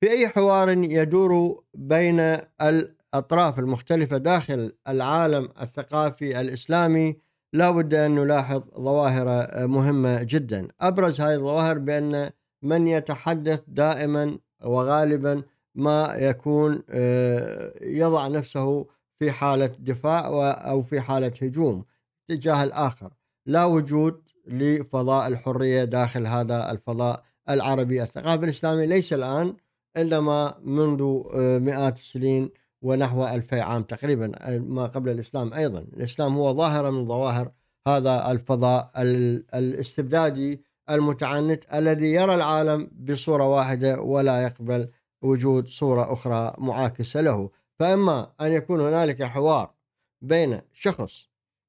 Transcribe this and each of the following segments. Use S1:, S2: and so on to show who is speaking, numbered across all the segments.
S1: في أي حوار يدور بين الأطراف المختلفة داخل العالم الثقافي الإسلامي لا بد أن نلاحظ ظواهر آه، مهمة جدا أبرز هذه الظواهر بأن من يتحدث دائما وغالبا ما يكون آه، يضع نفسه في حالة دفاع أو في حالة هجوم تجاه الآخر لا وجود لفضاء الحرية داخل هذا الفضاء العربي الثقافي الإسلامي ليس الآن إنما منذ آه، مئات السنين ونحو ألفي عام تقريبا ما قبل الإسلام أيضا الإسلام هو ظاهرة من ظواهر هذا الفضاء الاستبدادي المتعنت الذي يرى العالم بصورة واحدة ولا يقبل وجود صورة أخرى معاكسة له فإما أن يكون هنالك حوار بين شخص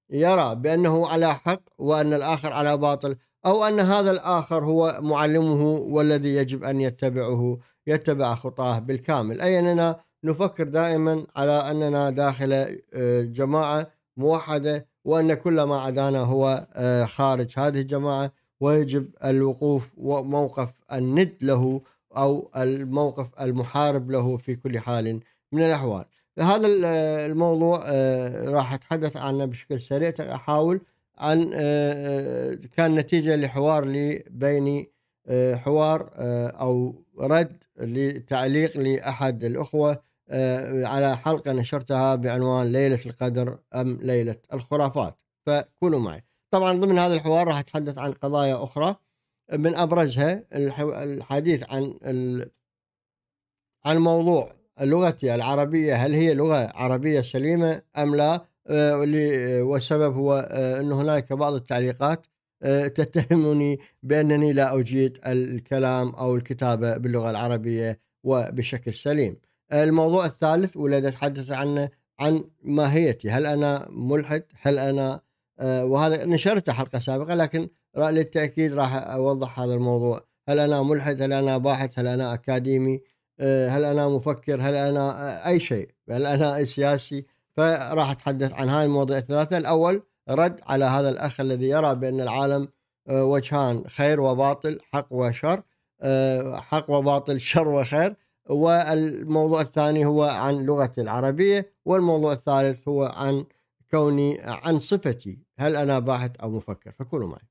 S1: يرى بأنه على حق وأن الآخر على باطل أو أن هذا الآخر هو معلمه والذي يجب أن يتبعه يتبع خطاه بالكامل أي أننا نفكر دائما على أننا داخل آه، جماعة موحدة وأن كل ما عدانا هو آه، خارج هذه الجماعة ويجب الوقوف وموقف الند له أو الموقف المحارب له في كل حال من الأحوال هذا آه، الموضوع راح أتحدث عنه بشكل سريع أحاول عن كان نتيجة لحوار لي بيني حوار أو رد لتعليق لأحد الأخوة آه، على حلقة نشرتها بعنوان ليلة القدر أم ليلة الخرافات فكونوا معي طبعا ضمن هذا الحوار راح أتحدث عن قضايا أخرى من أبرزها الحديث عن عن موضوع لغتي العربية هل هي لغة عربية سليمة أم لا آه، والسبب هو آه، أن هناك بعض التعليقات آه، تتهمني بأنني لا أجيد الكلام أو الكتابة باللغة العربية وبشكل سليم آه، الموضوع الثالث والذي أتحدث عنه عن ماهيتي هل أنا ملحد هل أنا آه، وهذا نشرته حلقة سابقة لكن للتأكيد راح أوضح هذا الموضوع هل أنا ملحد هل أنا باحث هل أنا أكاديمي هل أنا مفكر هل أنا أي شيء هل أنا سياسي فراح أتحدث عن هاي المواضيع الثلاثة الأول رد على هذا الأخ الذي يرى بأن العالم آه، وجهان خير وباطل حق وشر آه، حق وباطل شر وخير والموضوع الثاني هو عن لغة العربية والموضوع الثالث هو عن كوني عن صفتي هل أنا باحث أو مفكر فكونوا معي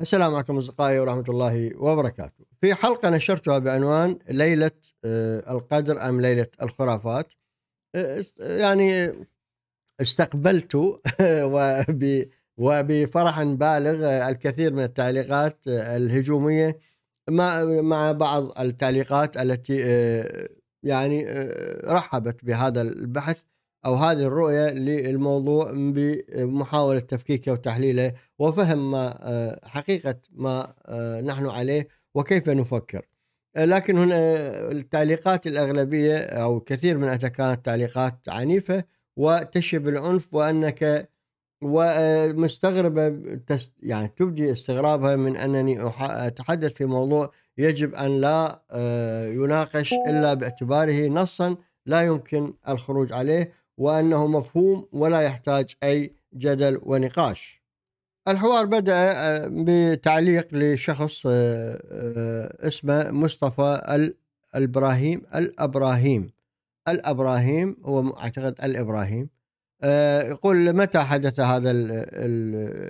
S1: السلام عليكم اصدقائي ورحمه الله وبركاته. في حلقه نشرتها بعنوان ليله آه، القدر ام ليله الخرافات. آه، يعني استقبلت آه، وبفرح بالغ الكثير من التعليقات الهجوميه مع بعض التعليقات التي يعني رحبت بهذا البحث أو هذه الرؤية للموضوع بمحاولة تفكيكه وتحليله وفهم ما آه، حقيقة ما آه، نحن عليه وكيف نفكر آه، لكن هنا التعليقات الأغلبية أو كثير من كانت تعليقات عنيفة وتشي بالعنف وأنك ومستغربة يعني تبدي استغرابها من أنني أتحدث في موضوع يجب أن لا يناقش إلا باعتباره نصا لا يمكن الخروج عليه وأنه مفهوم ولا يحتاج أي جدل ونقاش الحوار بدأ آه، بتعليق لشخص آه، آه، اسمه مصطفى الإبراهيم الأبراهيم الأبراهيم هو أعتقد الإبراهيم يقول متى حدث هذا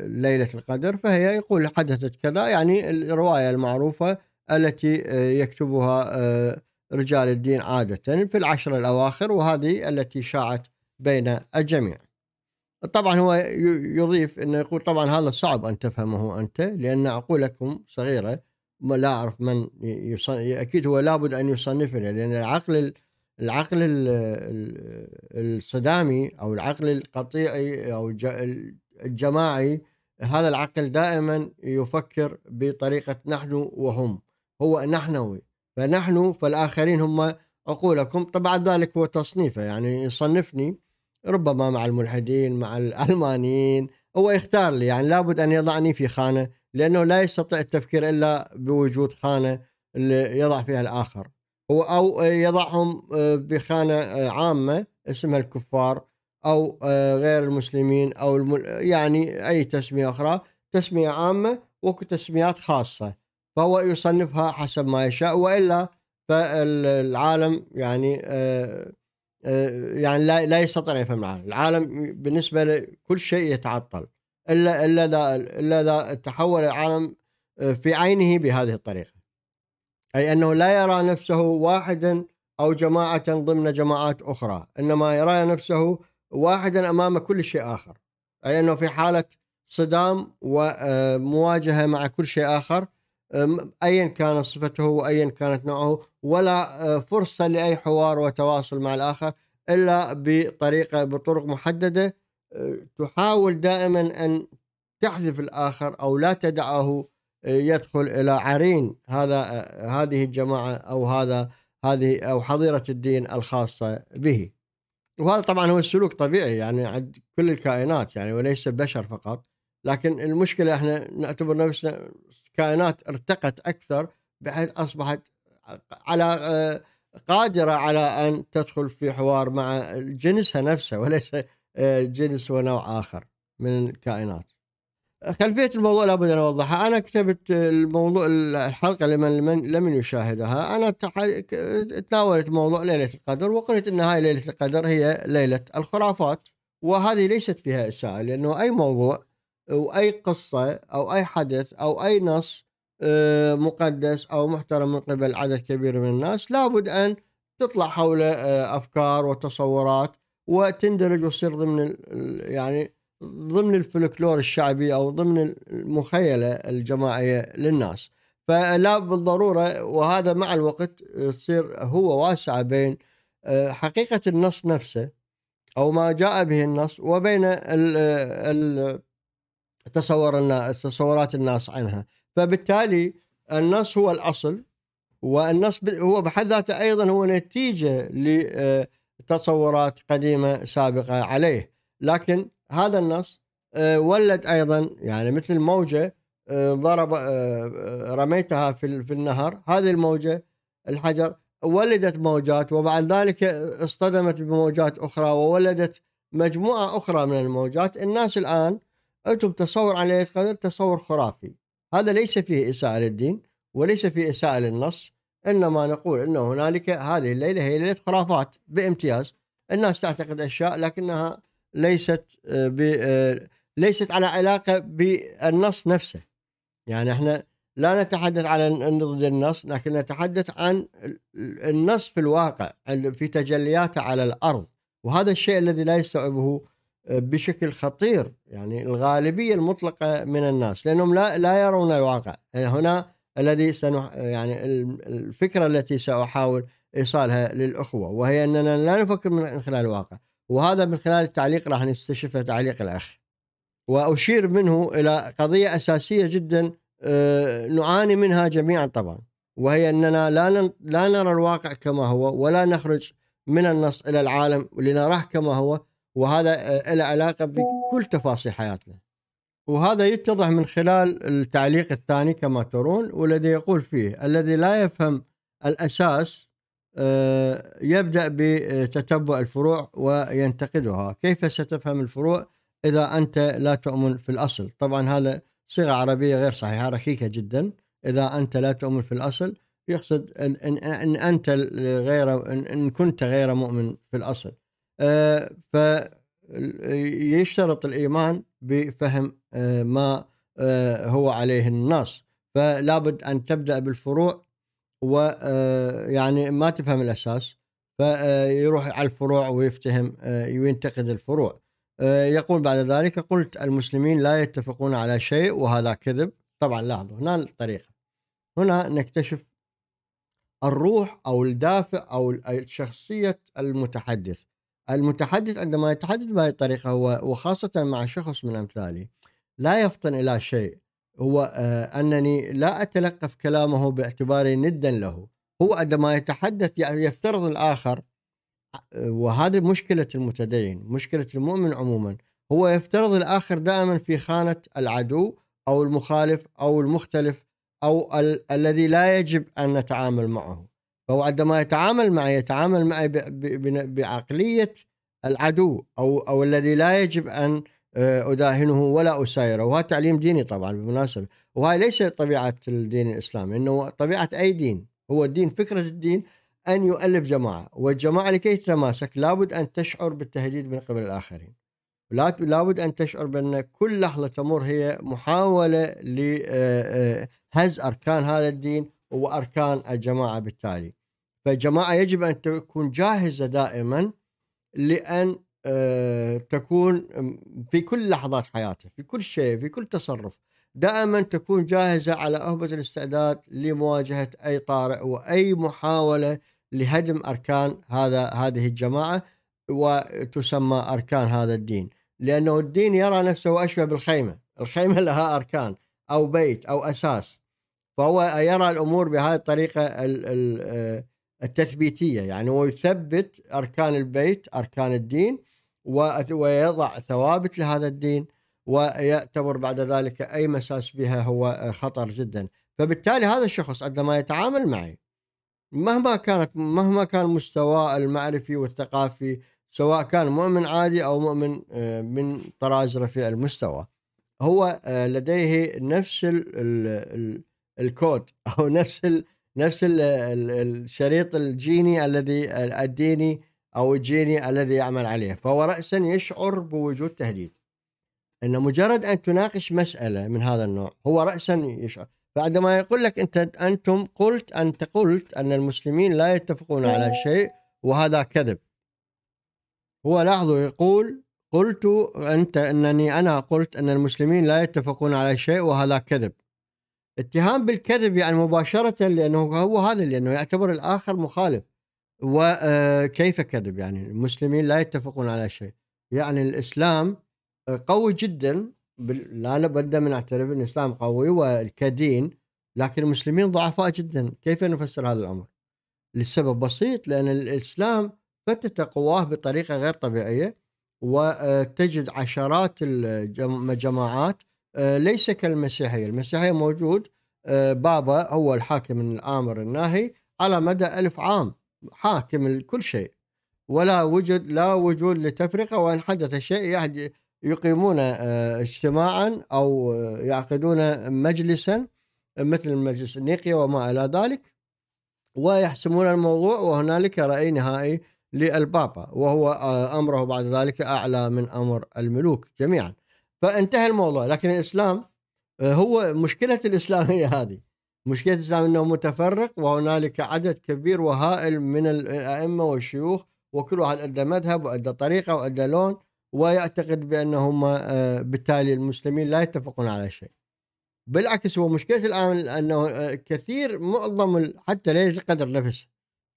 S1: ليلة القدر فهي يقول حدثت كذا يعني الرواية المعروفة التي يكتبها رجال الدين عادة في العشر الأواخر وهذه التي شاعت بين الجميع طبعا هو يضيف انه يقول طبعا هذا صعب ان تفهمه انت لان عقولكم صغيره لا اعرف من اكيد هو لابد ان يصنفنا لان العقل العقل الصدامي او العقل القطيعي او الجماعي هذا العقل دائما يفكر بطريقه نحن وهم هو نحنوي فنحن فالاخرين هم عقولكم طبعا ذلك هو تصنيفه يعني يصنفني ربما مع الملحدين مع الألمانيين هو يختار لي يعني لابد أن يضعني في خانة لأنه لا يستطيع التفكير إلا بوجود خانة اللي يضع فيها الآخر هو أو يضعهم بخانة آه، آه، عامة اسمها الكفار أو آه، غير المسلمين أو المل... يعني أي تسمية أخرى تسمية عامة وتسميات خاصة فهو يصنفها حسب ما يشاء وإلا فالعالم يعني آه، يعني لا لا يستطيع ان يفهم العالم، العالم بالنسبه لكل شيء يتعطل الا الا اذا الا اذا تحول العالم آه، في عينه بهذه الطريقه. اي انه لا يرى نفسه واحدا او جماعه ضمن جماعات اخرى، انما يرى نفسه واحدا امام كل شيء اخر. اي انه في حاله صدام ومواجهه آه، مع كل شيء اخر ايا كانت صفته وايا كانت نوعه ولا أه، فرصه لاي حوار وتواصل مع الاخر الا بطريقه بطرق محدده أه، تحاول دائما ان تحذف الاخر او لا تدعه أه، يدخل الى عرين هذا هذه الجماعه او هذا هذه او حظيره الدين الخاصه به. وهذا طبعا هو السلوك طبيعي يعني عند كل الكائنات يعني وليس البشر فقط لكن المشكله احنا نعتبر نفسنا كائنات ارتقت اكثر بحيث اصبحت على آه، قادره على ان تدخل في حوار مع جنسها نفسه وليس آه، جنس ونوع اخر من الكائنات. خلفيه الموضوع لابد ان اوضحها، انا كتبت الموضوع الحلقه لمن لمن لم يشاهدها، انا تناولت موضوع ليله القدر وقلت ان هاي ليله القدر هي ليله الخرافات وهذه ليست فيها اساءه لانه اي موضوع واي قصه او اي حدث او اي نص آه، مقدس او محترم من قبل عدد كبير من الناس لابد ان تطلع حوله آه، افكار وتصورات وتندرج وتصير ضمن يعني ضمن الفلكلور الشعبي او ضمن المخيله الجماعيه للناس فلا بالضروره وهذا مع الوقت تصير هو واسعه بين آه، حقيقه النص نفسه او ما جاء به النص وبين ال ال تصور الناس تصورات الناس عنها فبالتالي النص هو الاصل والنص هو بحد ذاته ايضا هو نتيجه لتصورات آه، قديمه سابقه عليه لكن هذا النص آه، ولد ايضا يعني مثل موجه آه، ضرب رميتها في في النهر هذه الموجه الحجر ولدت موجات وبعد ذلك اصطدمت بموجات اخرى وولدت مجموعه اخرى من الموجات الناس الان أنتم تصور على القدر تصور خرافي هذا ليس فيه إساءة للدين وليس فيه إساءة للنص إنما نقول أن هنالك هذه الليلة هي ليلة خرافات بامتياز الناس تعتقد أشياء لكنها ليست آه، آه، ليست على علاقة بالنص نفسه يعني احنا لا نتحدث على ضد النص لكن نتحدث عن النص في الواقع في تجلياته على الارض وهذا الشيء الذي لا يستوعبه بشكل خطير يعني الغالبيه المطلقه من الناس لانهم لا لا يرون الواقع هنا الذي سنح يعني الفكره التي ساحاول ايصالها للاخوه وهي اننا لا نفكر من خلال الواقع وهذا من خلال التعليق راح نستشف تعليق الاخ واشير منه الى قضيه اساسيه جدا آه، نعاني منها جميعا طبعا وهي اننا لا لا نرى الواقع كما هو ولا نخرج من النص الى العالم لنراه كما هو وهذا له آه، علاقه بكل تفاصيل حياتنا وهذا يتضح من خلال التعليق الثاني كما ترون والذي يقول فيه الذي لا يفهم الاساس آه، يبدا بتتبع الفروع وينتقدها كيف ستفهم الفروع اذا انت لا تؤمن في الاصل طبعا هذا صيغه عربيه غير صحيحه ركيكه جدا اذا انت لا تؤمن في الاصل يقصد ان, إن, انت غير ان كنت غير مؤمن في الاصل ف يشترط الايمان بفهم آه، ما آه، هو عليه النص فلابد ان تبدا بالفروع ويعني آه، ما تفهم الاساس فيروح على الفروع ويفتهم وينتقد الفروع يقول بعد ذلك قلت المسلمين لا يتفقون على شيء وهذا كذب طبعا لاحظوا هنا الطريقه هنا نكتشف الروح او الدافع او شخصيه المتحدث المتحدث عندما يتحدث بهذه الطريقة هو وخاصة مع شخص من أمثالي لا يفطن إلى شيء هو آه، أنني لا أتلقف كلامه باعتباري ندا له هو عندما يتحدث يفترض الآخر آه، وهذه مشكلة المتدين مشكلة المؤمن عموما هو يفترض الآخر دائما في خانة العدو أو المخالف أو المختلف أو ال- الذي لا يجب أن نتعامل معه فهو عندما يتعامل معي يتعامل معي بعقلية العدو أو أو الذي لا يجب أن آه، أداهنه ولا أسايره وهذا تعليم ديني طبعا بالمناسبة وهذه ليس طبيعة الدين الإسلامي إنه طبيعة أي دين هو الدين فكرة الدين أن يؤلف جماعة والجماعة لكي تتماسك لابد أن تشعر بالتهديد من قبل الآخرين لا لابد أن تشعر بأن كل لحظة تمر هي محاولة لهز آه، آه، أركان هذا الدين واركان الجماعه بالتالي فالجماعه يجب ان تكون جاهزه دائما لان آه، تكون في كل لحظات حياته في كل شيء في كل تصرف دائما تكون جاهزه على اهبه الاستعداد لمواجهه اي طارئ واي محاوله لهدم اركان هذا هذه الجماعه وتسمى اركان هذا الدين لانه الدين يرى نفسه اشبه بالخيمه الخيمه لها اركان او بيت او اساس فهو يرى الامور بهذه الطريقه آه، التثبيتيه يعني هو يثبت اركان البيت اركان الدين ويضع ثوابت لهذا الدين ويعتبر بعد ذلك اي مساس بها هو خطر جدا فبالتالي هذا الشخص عندما يتعامل معي مهما كانت مهما كان مستواه المعرفي والثقافي سواء كان مؤمن عادي او مؤمن آه، من طراز رفيع المستوى هو آه، لديه نفس ال ال الكود او نفس الـ نفس الـ الشريط الجيني الذي الديني او الجيني الذي يعمل عليه فهو راسا يشعر بوجود تهديد ان مجرد ان تناقش مساله من هذا النوع هو راسا يشعر فعندما يقول لك انت انتم قلت انت قلت ان المسلمين لا يتفقون على شيء وهذا كذب هو لاحظوا يقول قلت انت انني انا قلت ان المسلمين لا يتفقون على شيء وهذا كذب اتهام بالكذب يعني مباشره لانه هو هذا لانه يعتبر الاخر مخالف وكيف آه، كذب يعني المسلمين لا يتفقون على شيء يعني الاسلام آه، قوي جدا لا لابد من اعترف ان الاسلام قوي وكدين لكن المسلمين ضعفاء جدا كيف نفسر هذا الامر للسبب بسيط لان الاسلام فتت قواه بطريقه غير طبيعيه وتجد آه، عشرات الجماعات آه، ليس كالمسيحية المسيحية موجود آه، بابا هو الحاكم الآمر الناهي على مدى ألف عام حاكم كل شيء ولا وجد لا وجود لتفرقة وإن حدث شيء يقيمون آه، اجتماعا أو يعقدون مجلسا مثل مجلس نيقيا وما إلى ذلك ويحسمون الموضوع وهنالك رأي نهائي للبابا وهو أمره بعد ذلك أعلى من أمر الملوك جميعا فانتهى الموضوع لكن الاسلام آه، هو مشكله الاسلام هي هذه مشكله الاسلام انه متفرق وهنالك عدد كبير وهائل من الائمه والشيوخ وكل واحد ادى مذهب وادى طريقه وادى لون ويعتقد بانهم آه، بالتالي المسلمين لا يتفقون على شيء. بالعكس هو مشكله الان انه آه، كثير معظم حتى ليس القدر نفسه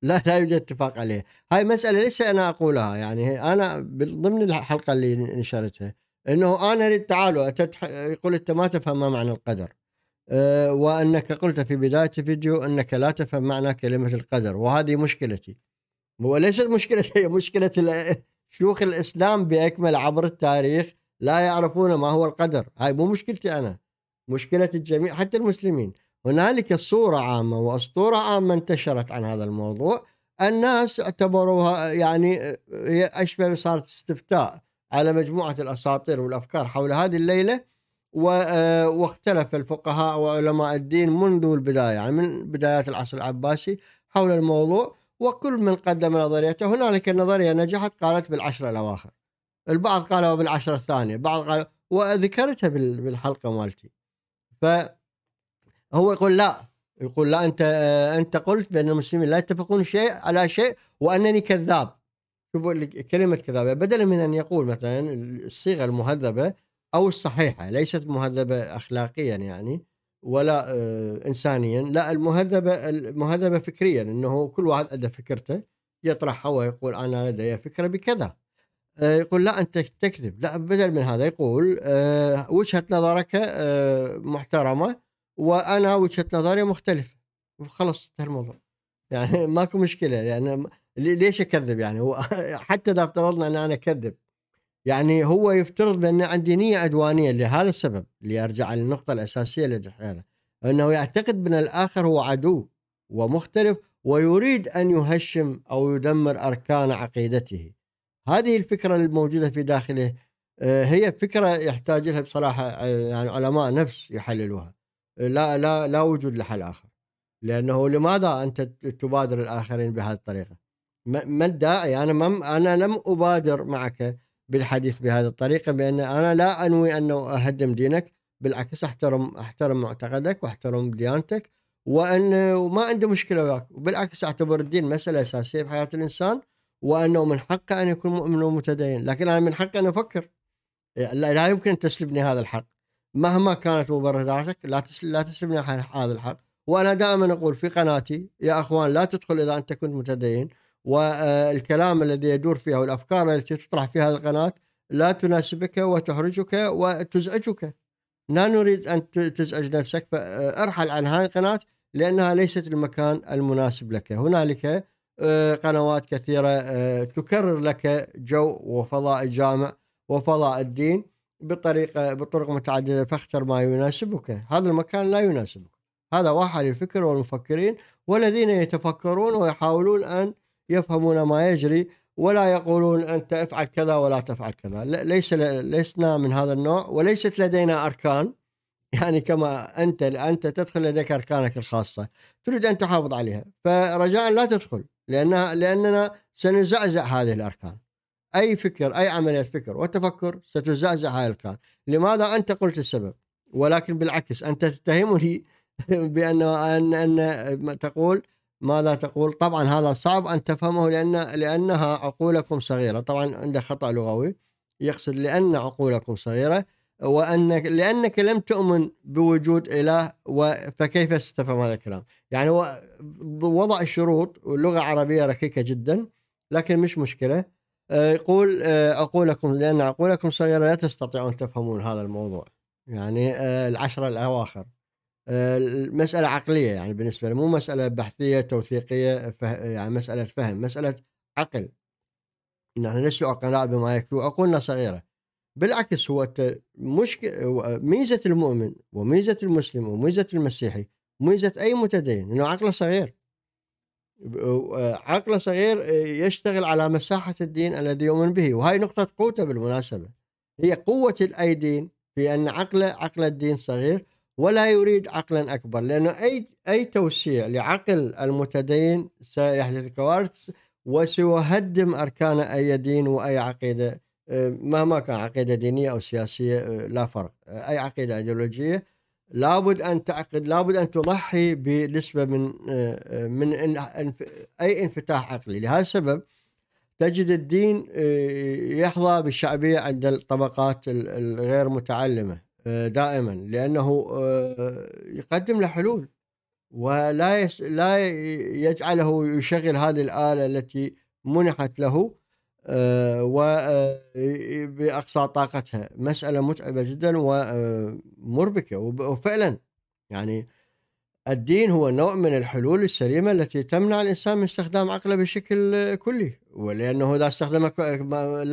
S1: لا لا يوجد اتفاق عليه، هاي مساله ليس انا اقولها يعني انا ضمن الحلقه اللي نشرتها انه انا اريد تعالوا أتتح... يقول انت ما تفهم ما معنى القدر آه، وانك قلت في بدايه الفيديو انك لا تفهم معنى كلمه القدر وهذه مشكلتي وليست مشكلتي هي مشكله شيوخ الاسلام باكمل عبر التاريخ لا يعرفون ما هو القدر هاي مو مشكلتي انا مشكله الجميع حتى المسلمين هنالك صوره عامه واسطوره عامه انتشرت عن هذا الموضوع الناس اعتبروها يعني آه، اشبه صارت استفتاء على مجموعة الأساطير والأفكار حول هذه الليلة آه، واختلف الفقهاء وعلماء الدين منذ البداية يعني من بدايات العصر العباسي حول الموضوع وكل من قدم نظريته هنالك النظرية نجحت قالت بالعشرة الأواخر البعض قالوا بالعشرة الثانية بعض قال وذكرتها بالحلقة مالتي فهو يقول لا يقول لا أنت آه، أنت قلت بأن المسلمين لا يتفقون شيء على شيء وأنني كذاب شوف كلمه كذابه بدلا من ان يقول مثلا الصيغه المهذبه او الصحيحه ليست مهذبه اخلاقيا يعني ولا آه، انسانيا لا المهذبه المهذبه فكريا انه كل واحد عنده فكرته يطرحها ويقول انا لدي فكره بكذا آه، يقول لا انت تكذب لا بدل من هذا يقول آه، وجهه نظرك محترمه وانا وجهه نظري مختلفه وخلص انتهى الموضوع يعني ماكو مشكله يعني ليش اكذب يعني هو حتى اذا افترضنا ان انا اكذب يعني هو يفترض بان عندي نيه عدوانيه لهذا السبب اللي ارجع للنقطه الاساسيه اللي لهذا انه يعتقد بان الاخر هو عدو ومختلف ويريد ان يهشم او يدمر اركان عقيدته. هذه الفكره الموجوده في داخله آه، هي فكره يحتاج لها بصراحه آه، يعني علماء نفس يحللوها. لا لا لا وجود لحل اخر. لانه لماذا انت تبادر الاخرين بهذه الطريقه؟ ما الداعي انا ما انا لم ابادر معك بالحديث بهذه الطريقه بان انا لا انوي ان اهدم دينك بالعكس احترم احترم معتقدك واحترم ديانتك وان وما عندي مشكله وياك وبالعكس اعتبر الدين مساله اساسيه بحياه الانسان وانه من حقه ان يكون مؤمن ومتدين لكن انا من حقي ان افكر لا يمكن ان تسلبني هذا الحق مهما كانت مبرراتك لا لا تسلبني هذا الحق وانا دائما اقول في قناتي يا اخوان لا تدخل اذا انت كنت متدين والكلام الذي يدور فيها والافكار التي تطرح في هذه القناه لا تناسبك وتحرجك وتزعجك لا نريد ان تزعج نفسك فارحل عن هذه القناه لانها ليست المكان المناسب لك هنالك آه، قنوات كثيره آه، تكرر لك جو وفضاء الجامع وفضاء الدين بطريقه بطرق متعدده فاختر ما يناسبك هذا المكان لا يناسبك هذا واحد الفكر والمفكرين والذين يتفكرون ويحاولون ان يفهمون ما يجري ولا يقولون انت افعل كذا ولا تفعل كذا ليس لسنا من هذا النوع وليست لدينا اركان يعني كما انت انت تدخل لديك اركانك الخاصه تريد ان تحافظ عليها فرجاء لا تدخل لانها لاننا سنزعزع هذه الاركان اي فكر اي عمليه فكر وتفكر ستزعزع هذه الاركان لماذا انت قلت السبب ولكن بالعكس انت تتهمني بانه ان ان تقول ماذا تقول طبعا هذا صعب أن تفهمه لأن لأنها عقولكم صغيرة طبعا عنده خطأ لغوي يقصد لأن عقولكم صغيرة وأنك لأنك لم تؤمن بوجود إله فكيف ستفهم هذا الكلام يعني وضع شروط واللغة عربية ركيكة جدا لكن مش مشكلة آه، يقول آه، عقولكم لأن عقولكم صغيرة لا تستطيعون تفهمون هذا الموضوع يعني آه، العشرة الأواخر مسألة عقلية يعني بالنسبة لي مو مسألة بحثية توثيقية يعني مسألة فهم مسألة عقل نحن لسنا عقلاء بما يكفي وعقولنا صغيرة بالعكس هو مشك... ميزة المؤمن وميزة المسلم وميزة المسيحي ميزة أي متدين أنه عقله صغير عقله صغير آه، يشتغل على مساحة الدين الذي يؤمن به وهي نقطة قوته بالمناسبة هي قوة الأيدين دين في أن عقله عقل الدين صغير ولا يريد عقلا أكبر لأنه أي أي توسيع لعقل المتدين سيحدث كوارث وسيهدم أركان أي دين وأي عقيدة آه، مهما كان عقيدة دينية أو سياسية آه، لا فرق أي عقيدة أيديولوجية لابد أن تعقد لابد أن تضحي بنسبة من آه، من أي انفتاح عقلي لهذا السبب تجد الدين يحظى بالشعبية عند الطبقات الغير متعلمة دائما لانه آه، يقدم له حلول ولا يس... لا يجعله يشغل هذه الاله التي منحت له آه، آه، باقصى طاقتها مساله متعبه جدا ومربكه وفعلا يعني الدين هو نوع من الحلول السليمة التي تمنع الإنسان من استخدام عقله بشكل كلي ولأنه إذا استخدم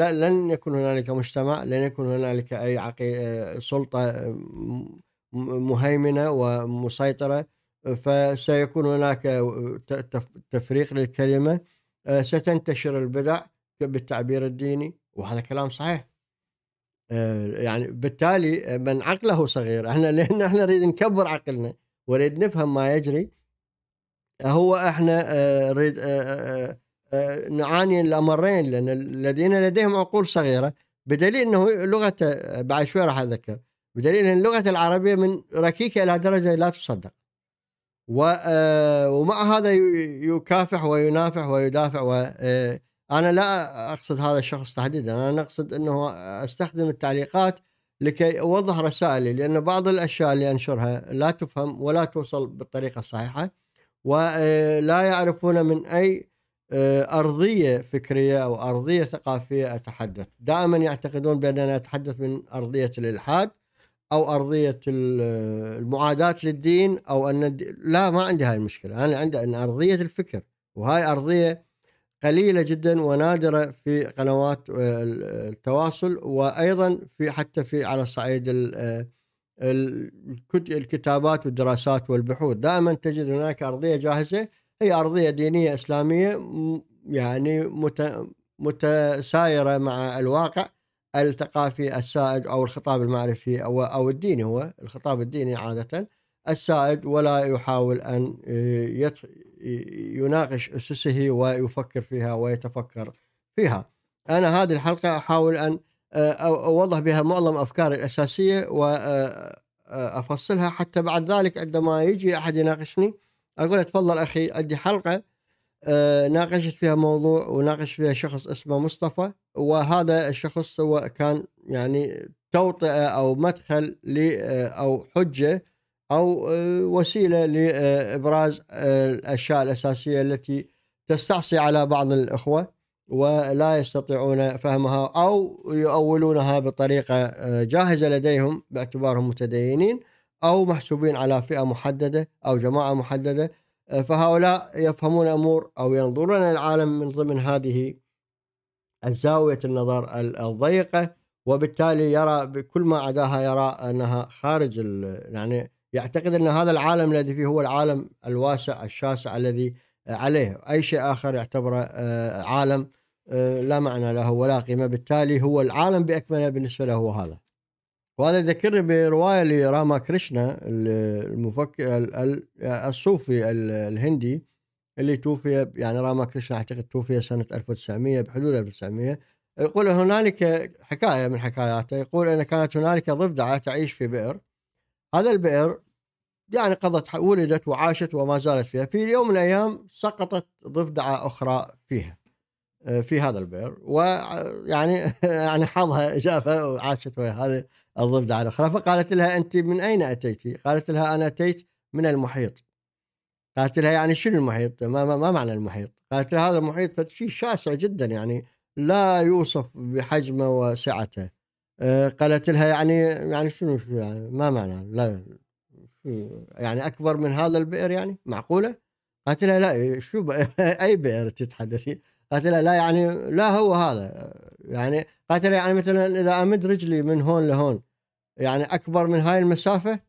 S1: لن يكون هنالك مجتمع لن يكون هنالك أي عقي سلطة مهيمنة ومسيطرة فسيكون هناك تفريق للكلمة آه، ستنتشر البدع بالتعبير الديني وهذا كلام صحيح آه، يعني بالتالي من عقله صغير احنا لان احنا نريد نكبر عقلنا ونريد نفهم ما يجري هو احنا آه، نريد آه، آه، نعاني الامرين لان الذين لديهم عقول صغيره بدليل انه لغته بعد شوي راح اذكر بدليل ان اللغه العربيه من ركيكه الى درجه لا تصدق ومع هذا يكافح وينافح ويدافع وانا لا اقصد هذا الشخص تحديدا انا اقصد انه استخدم التعليقات لكي أوضح رسائلي لأن بعض الأشياء اللي أنشرها لا تفهم ولا توصل بالطريقة الصحيحة ولا آه، يعرفون من أي آه، أرضية فكرية أو أرضية ثقافية أتحدث دائما يعتقدون بأننا أتحدث من أرضية الإلحاد أو أرضية آه، المعاداة للدين أو أن الدين لا ما عندي هاي المشكلة أنا عندي أن أرضية الفكر وهاي أرضية قليله جدا ونادره في قنوات آه، التواصل وايضا في حتى في على صعيد آه، الكتابات والدراسات والبحوث دائما تجد هناك ارضيه جاهزه هي ارضيه دينيه اسلاميه يعني متسايره مع الواقع الثقافي السائد او الخطاب المعرفي او او الديني هو الخطاب الديني عاده السائد ولا يحاول ان آه، يناقش أسسه ويفكر فيها ويتفكر فيها أنا هذه الحلقة أحاول أن أوضح بها معظم أفكاري الأساسية وأفصلها حتى بعد ذلك عندما يجي أحد يناقشني أقول تفضل أخي عندي حلقة ناقشت فيها موضوع وناقش فيها شخص اسمه مصطفى وهذا الشخص هو كان يعني توطئة أو مدخل أو حجة او آه، وسيله لابراز آه، الاشياء الاساسيه التي تستعصي على بعض الاخوه ولا يستطيعون فهمها او يؤولونها بطريقه آه، جاهزه لديهم باعتبارهم متدينين او محسوبين على فئه محدده او جماعه محدده فهؤلاء يفهمون امور او ينظرون العالم من ضمن هذه الزاويه النظر الضيقه وبالتالي يرى بكل ما عداها يرى انها خارج يعني يعتقد أن هذا العالم الذي فيه هو العالم الواسع الشاسع الذي آه، عليه أي شيء آخر يعتبره آه، عالم آه، لا معنى له ولا قيمة بالتالي هو العالم بأكمله بالنسبة له هو هذا وهذا يذكرني برواية لراما كريشنا المفكر الصوفي الهندي اللي توفي يعني راما كريشنا اعتقد توفي سنة 1900 بحدود 1900 يقول هنالك حكاية من حكاياته يقول أن كانت هنالك ضفدعة تعيش في بئر هذا البئر يعني قضت ولدت وعاشت وما زالت فيها في يوم من الأيام سقطت ضفدعة أخرى فيها آه، في هذا البئر ويعني يعني حظها جافة وعاشت ويا هذه الضفدعة الأخرى فقالت لها أنت من أين أتيتي؟ قالت لها أنا أتيت من المحيط قالت لها يعني شنو المحيط؟ ما, ما, ما معنى المحيط؟ قالت لها هذا المحيط شيء شاسع جدا يعني لا يوصف بحجمه وسعته. آه، قالت لها يعني يعني شنو, شنو يعني ما معنى لا يعني اكبر من هذا البئر يعني معقوله؟ قالت لها لا شو اي بئر تتحدثي؟ قالت لها لا يعني لا هو هذا يعني قالت لها يعني مثلا اذا امد رجلي من هون لهون يعني اكبر من هاي المسافه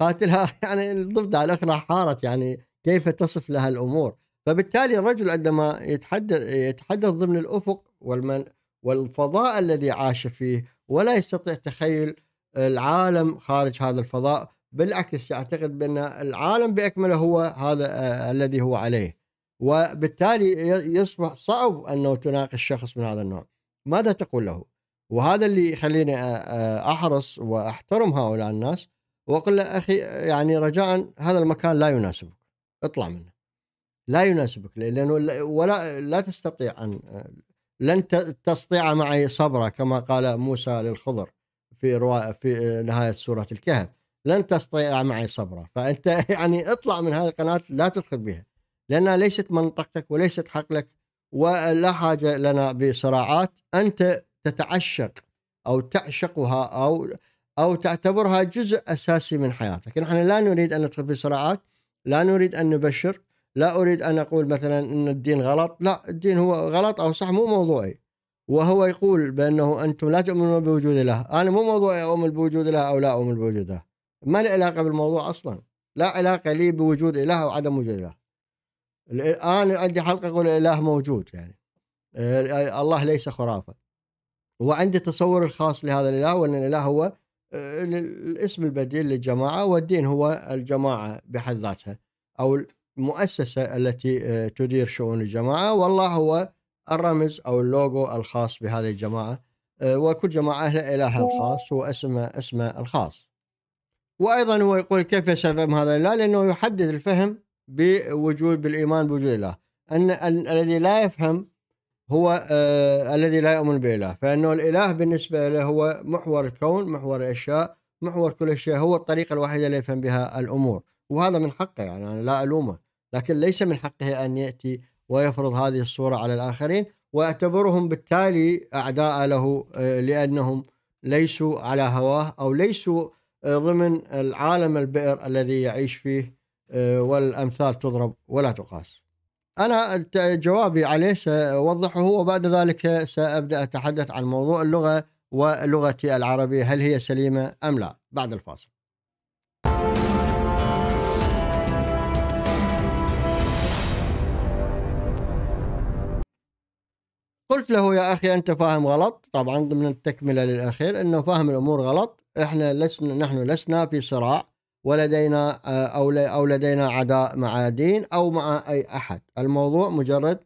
S1: قالت لها يعني الضفدع الاخرى حارت يعني كيف تصف لها الامور؟ فبالتالي الرجل عندما يتحدث يتحدث ضمن الافق والمن والفضاء الذي عاش فيه ولا يستطيع تخيل العالم خارج هذا الفضاء بالعكس اعتقد بان العالم باكمله هو هذا آه، الذي هو عليه وبالتالي يصبح صعب انه تناقش شخص من هذا النوع ماذا تقول له وهذا اللي يخليني آه، آه، احرص واحترم هؤلاء الناس واقول له اخي يعني رجاء هذا المكان لا يناسبك اطلع منه لا يناسبك لانه ولا لا تستطيع ان لن تستطيع معي صبرا كما قال موسى للخضر في رواية في نهايه سوره الكهف لن تستطيع معي صبرا فانت يعني اطلع من هذه القناه لا تدخل بها لانها ليست منطقتك وليست حقلك ولا حاجه لنا بصراعات انت تتعشق او تعشقها او او تعتبرها جزء اساسي من حياتك، نحن لا نريد ان ندخل في صراعات، لا نريد ان نبشر، لا اريد ان اقول مثلا ان الدين غلط، لا الدين هو غلط او صح مو موضوعي. وهو يقول بانه انتم لا تؤمنون بوجود الله، انا مو موضوعي اؤمن بوجود الله او لا اؤمن بوجود الله. ما لي علاقه بالموضوع اصلا لا علاقه لي بوجود اله او عدم وجود اله الان عندي حلقه اقول الاله موجود يعني آه، الله ليس خرافه وعندي تصور الخاص لهذا الاله وان الاله هو آه، الاسم البديل للجماعه والدين هو الجماعه بحد ذاتها او المؤسسه التي آه، تدير شؤون الجماعه والله هو الرمز او اللوجو الخاص بهذه الجماعه وكل جماعه لها الهها الخاص واسمه اسمه الخاص وايضا هو يقول كيف يفهم هذا الاله لانه يحدد الفهم بوجود بالايمان بوجود الله ان الذي لا يفهم هو آه الذي لا يؤمن بالاله فانه الاله بالنسبه له هو محور الكون محور الاشياء محور كل شيء هو الطريقه الوحيده اللي يفهم بها الامور وهذا من حقه يعني انا لا الومه لكن ليس من حقه ان ياتي ويفرض هذه الصوره على الاخرين واعتبرهم بالتالي اعداء له آه، لانهم ليسوا على هواه او ليسوا ضمن العالم البئر الذي يعيش فيه آه، والامثال تضرب ولا تقاس. انا جوابي عليه ساوضحه وبعد ذلك سابدا اتحدث عن موضوع اللغه ولغتي العربيه هل هي سليمه ام لا بعد الفاصل. قلت له يا اخي انت فاهم غلط طبعا ضمن التكمله للاخير انه فاهم الامور غلط احنا لسنا نحن لسنا في صراع ولدينا آه، او او لدينا عداء مع دين او مع اي احد، الموضوع مجرد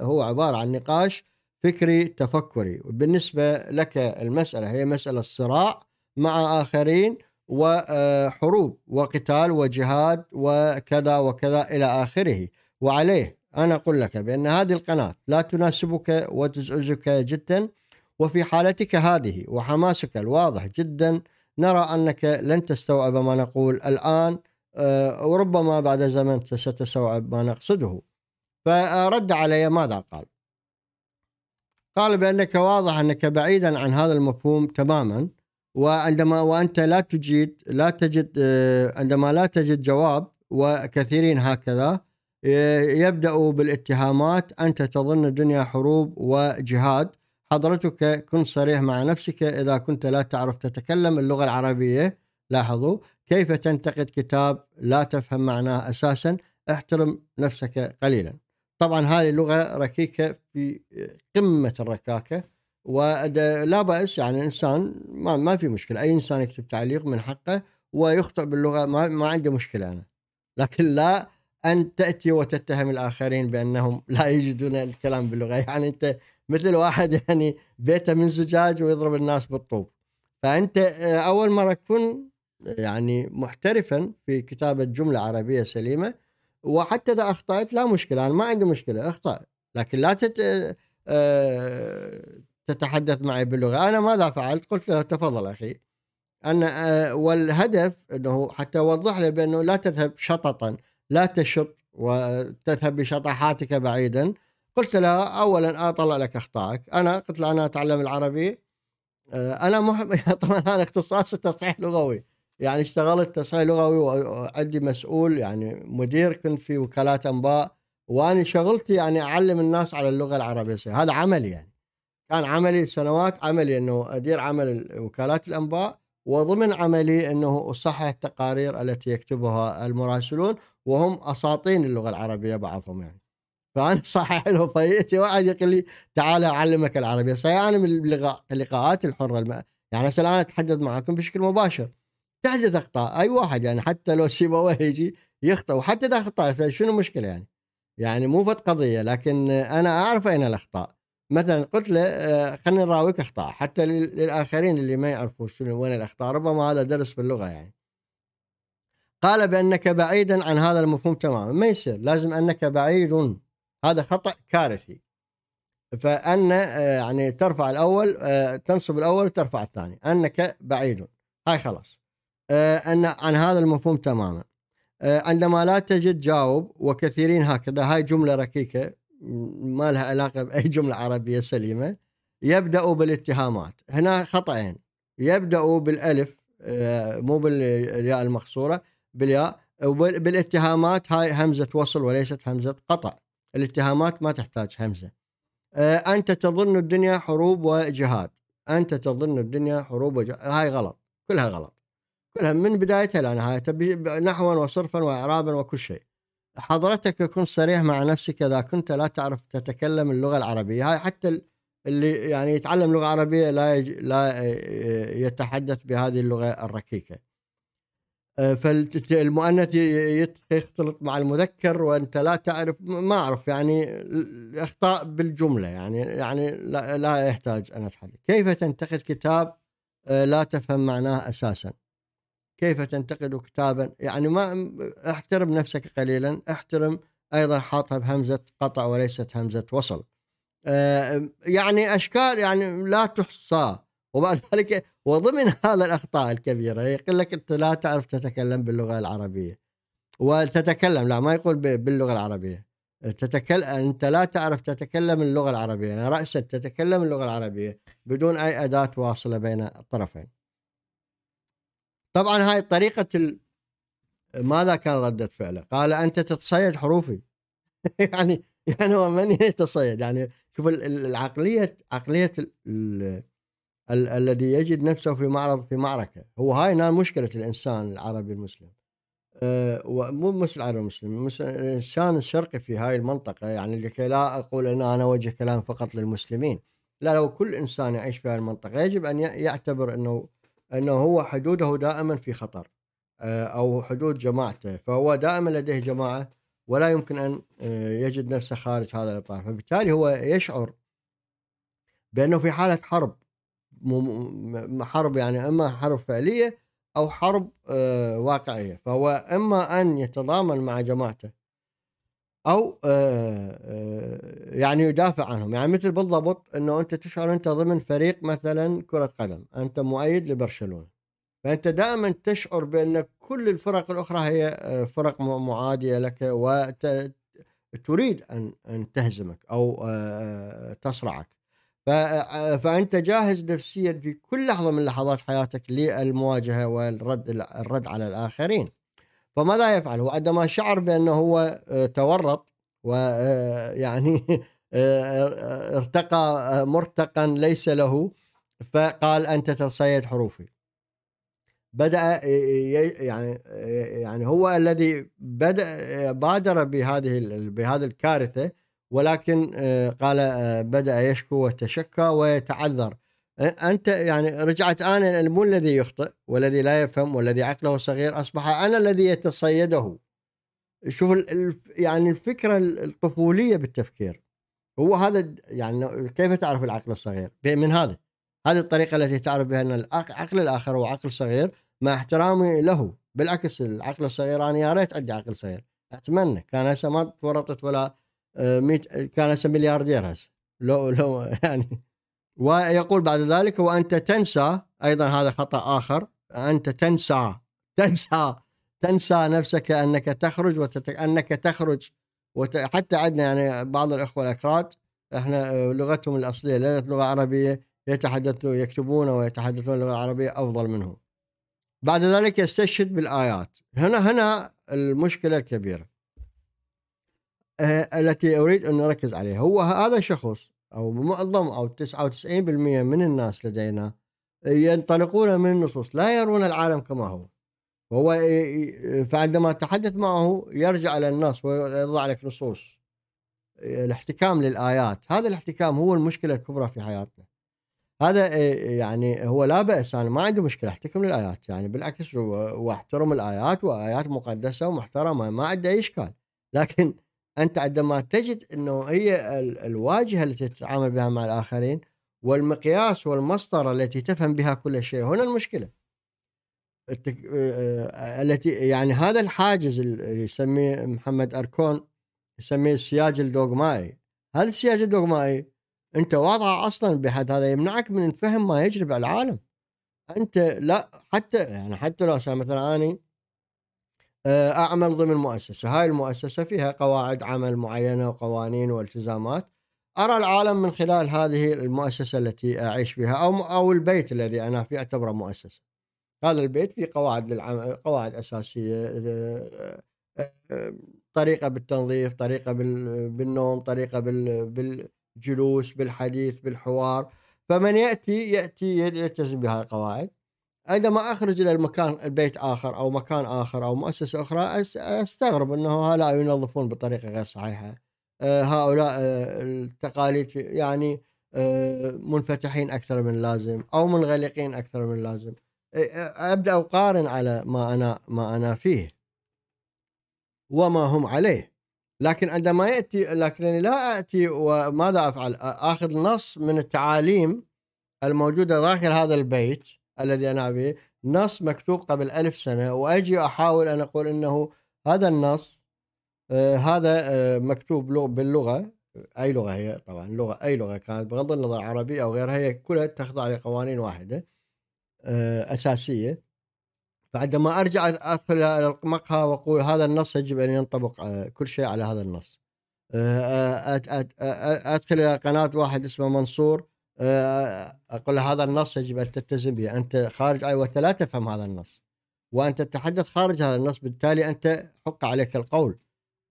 S1: هو عباره عن نقاش فكري تفكري، وبالنسبه لك المساله هي مساله صراع مع اخرين وحروب آه، وقتال وجهاد وكذا وكذا الى اخره، وعليه انا اقول لك بان هذه القناه لا تناسبك وتزعجك جدا وفي حالتك هذه وحماسك الواضح جدا نرى أنك لن تستوعب ما نقول الآن آه، وربما بعد زمن ستستوعب ما نقصده فرد علي ماذا قال قال بأنك واضح أنك بعيدا عن هذا المفهوم تماما وعندما وأنت لا تجد لا تجد آه، عندما لا تجد جواب وكثيرين هكذا آه، يبدأوا بالاتهامات أنت تظن الدنيا حروب وجهاد حضرتك كن صريح مع نفسك إذا كنت لا تعرف تتكلم اللغة العربية لاحظوا كيف تنتقد كتاب لا تفهم معناه أساسا احترم نفسك قليلا طبعا هذه اللغة ركيكة في قمة الركاكة ولا بأس يعني الإنسان ما, ما في مشكلة أي إنسان يكتب تعليق من حقه ويخطئ باللغة ما, ما عندي مشكلة أنا لكن لا أن تأتي وتتهم الآخرين بأنهم لا يجدون الكلام باللغة يعني أنت مثل واحد يعني بيته من زجاج ويضرب الناس بالطوب فانت آه، اول مره تكون آه، يعني محترفا في كتابه جمله عربيه سليمه وحتى اذا اخطات لا مشكله انا ما عندي مشكله اخطا لكن لا تت... آه، تتحدث معي باللغه انا ماذا فعلت قلت له تفضل اخي انا والهدف انه حتى اوضح له بانه لا تذهب شططا لا تشط وتذهب بشطحاتك بعيدا قلت لها اولا اطلع آه، لك اخطائك انا قلت لها انا اتعلم العربي آه، انا مهم طبعا انا اختصاصي تصحيح لغوي يعني اشتغلت تصحيح لغوي وعندي مسؤول يعني مدير كنت في وكالات انباء وانا شغلتي يعني اعلم الناس على اللغه العربيه هذا عملي يعني كان عملي سنوات عملي انه ادير عمل وكالات الانباء وضمن عملي انه اصحح التقارير التي يكتبها المراسلون وهم اساطين اللغه العربيه بعضهم يعني فانا صحح له فيأتي واحد يقول لي تعال اعلمك العربيه صحيح اللقاءات الحره الم... يعني هسه الان اتحدث معكم بشكل مباشر تحدث اخطاء اي واحد يعني حتى لو سيبويه يجي يخطئ وحتى اذا اخطا شنو المشكله يعني؟ يعني مو فد قضيه لكن انا اعرف اين الاخطاء مثلا قلت له آه، خلينا نراويك اخطاء حتى للاخرين اللي ما يعرفوا شنو وين الاخطاء ربما هذا درس باللغه يعني قال بانك بعيدا عن هذا المفهوم تماما ما يصير لازم انك بعيد هذا خطأ كارثي فأن آه، يعني ترفع الأول آه، تنصب الأول ترفع الثاني أنك بعيد هاي خلاص آه، أن عن هذا المفهوم تماما عندما لا تجد جاوب وكثيرين هكذا هاي جملة ركيكة ما لها علاقة بأي جملة عربية سليمة يبداوا بالاتهامات هنا خطأين يبداوا بالألف مو بالياء المقصورة بالياء وبالاتهامات هاي همزة وصل وليست همزة قطع الاتهامات ما تحتاج همزه آه، انت تظن الدنيا حروب وجهاد انت تظن الدنيا حروب وجهاد هاي غلط كلها غلط كلها من بدايتها الى نهايتها نحوا وصرفا واعرابا وكل شيء حضرتك كن صريح مع نفسك اذا كنت لا تعرف تتكلم اللغه العربيه هاي حتى اللي يعني يتعلم لغه عربيه لا يج... لا آه، يتحدث بهذه اللغه الركيكه آه، فالمؤنث يختلط مع المذكر وانت لا تعرف ما اعرف يعني اخطاء بالجمله يعني يعني لا, لا يحتاج ان اتحدث كيف تنتقد كتاب آه، لا تفهم معناه اساسا كيف تنتقد كتابا يعني ما احترم نفسك قليلا احترم ايضا حاطها بهمزه قطع وليست همزه وصل آه، يعني اشكال يعني لا تحصى وبعد ذلك وضمن هذا الاخطاء الكبيره يقول لك انت لا تعرف تتكلم باللغه العربيه وتتكلم لا ما يقول باللغه العربيه تتكلم انت لا تعرف تتكلم اللغه العربيه يعني راسا تتكلم اللغه العربيه بدون اي اداه واصله بين الطرفين طبعا هاي طريقه ال... ماذا كان ردة فعله؟ قال انت تتصيد حروفي يعني يعني هو من يتصيد يعني شوف العقليه عقليه ال... ال- الذي يجد نفسه في معرض في معركه هو هاي هنا مشكله الانسان العربي المسلم أه مو مثل العربي المسلم الانسان الشرقي في هاي المنطقه يعني لكي لا اقول ان انا اوجه كلام فقط للمسلمين لا لو كل انسان يعيش في هاي المنطقه يجب ان يعتبر انه انه هو حدوده دائما في خطر آه، او حدود جماعته فهو دائما لديه جماعه ولا يمكن ان آه، يجد نفسه خارج هذا الاطار فبالتالي هو يشعر بانه في حاله حرب حرب يعني اما حرب فعليه او حرب آه، واقعيه فهو اما ان يتضامن مع جماعته او آه، آه، يعني يدافع عنهم يعني مثل بالضبط انه انت تشعر انت ضمن فريق مثلا كره قدم انت مؤيد لبرشلونه فانت دائما تشعر بان كل الفرق الاخرى هي فرق معاديه لك وتريد ان ان تهزمك او تصرعك آه، فانت جاهز نفسيا في كل لحظه من لحظات حياتك للمواجهه والرد الرد على الاخرين فماذا يفعل هو عندما شعر بانه هو آه، تورط ويعني آه، ارتقى مرتقا ليس له فقال انت تصيد حروفي بدا يعني يعني هو الذي بدا بادر بهذه بهذه الكارثه ولكن آه، قال آه، بدأ يشكو وتشكى ويتعذر أنت يعني رجعت أنا يعني مو الذي يخطئ والذي لا يفهم والذي عقله صغير أصبح أنا الذي يتصيده شوف يعني الفكرة الطفولية بالتفكير هو هذا يعني كيف تعرف العقل الصغير من هذا هذه الطريقة التي تعرف بها أن العقل الآخر هو عقل صغير مع احترامي له بالعكس العقل الصغير أنا يا ريت عندي عقل صغير أتمنى كان هسه ما تورطت ولا آه، كان مليار درهم لو لو يعني ويقول بعد ذلك وانت تنسى ايضا هذا خطا اخر انت تنسى تنسى تنسى نفسك انك تخرج وتت... انك تخرج وت... حتى عندنا يعني بعض الاخوه الاكراد احنا آه، لغتهم الاصليه ليست لغه عربيه يتحدثون يكتبون ويتحدثون اللغه العربيه افضل منهم بعد ذلك يستشهد بالايات. هنا هنا المشكله الكبيره. آه، التي اريد ان اركز عليها هو هذا الشخص او معظم او 99% من الناس لدينا آه، ينطلقون من النصوص لا يرون العالم كما هو هو آه، فعندما تحدث معه يرجع الى النص ويضع لك نصوص الاحتكام للايات هذا الاحتكام هو المشكله الكبرى في حياتنا هذا يعني هو لا باس انا ما عندي مشكله احتكم للايات يعني بالعكس واحترم الايات وايات مقدسه ومحترمه ما عندي اي اشكال لكن انت عندما تجد انه هي الواجهه التي تتعامل بها مع الاخرين والمقياس والمسطره التي تفهم بها كل شيء هنا المشكله التك... آه، آه، التي يعني هذا الحاجز اللي آه، يسميه محمد اركون يسميه السياج الدوغمائي هذا السياج الدوغمائي انت واضعه اصلا بحد هذا يمنعك من فهم ما يجري بالعالم انت لا حتى يعني حتى لو مثلا اني آه، اعمل ضمن مؤسسه، هاي المؤسسه فيها قواعد عمل معينه وقوانين والتزامات. ارى العالم من خلال هذه المؤسسه التي اعيش بها او او البيت الذي انا فيه اعتبره مؤسسه. هذا البيت فيه قواعد للعمل قواعد اساسيه آه، آه، طريقه بالتنظيف، طريقه بالنوم، طريقه بالجلوس، بالحديث، بالحوار. فمن ياتي ياتي يلتزم بهذه القواعد. عندما اخرج الى المكان البيت اخر او مكان اخر او مؤسسه اخرى استغرب انه هؤلاء ينظفون بطريقه غير صحيحه آه، هؤلاء آه، التقاليد يعني آه، منفتحين اكثر من اللازم او منغلقين اكثر من اللازم ابدا اقارن على ما انا ما انا فيه وما هم عليه لكن عندما ياتي لكنني لا اتي وماذا افعل؟ اخذ نص من التعاليم الموجوده داخل هذا البيت الذي أنا به نص مكتوب قبل ألف سنة وأجي أحاول أن أقول أنه هذا النص آه هذا آه مكتوب باللغة أي لغة هي طبعا لغة أي لغة كانت بغض النظر عربية أو غيرها هي كلها تخضع لقوانين واحدة آه أساسية فعندما أرجع أدخل إلى المقهى وأقول هذا النص يجب أن ينطبق آه، كل شيء على هذا النص آه، آه، أدخل إلى قناة واحد اسمه منصور آه، أقول هذا النص يجب أن تلتزم به أنت خارج أيوة لا تفهم هذا النص وأنت تتحدث خارج هذا النص بالتالي أنت حق عليك القول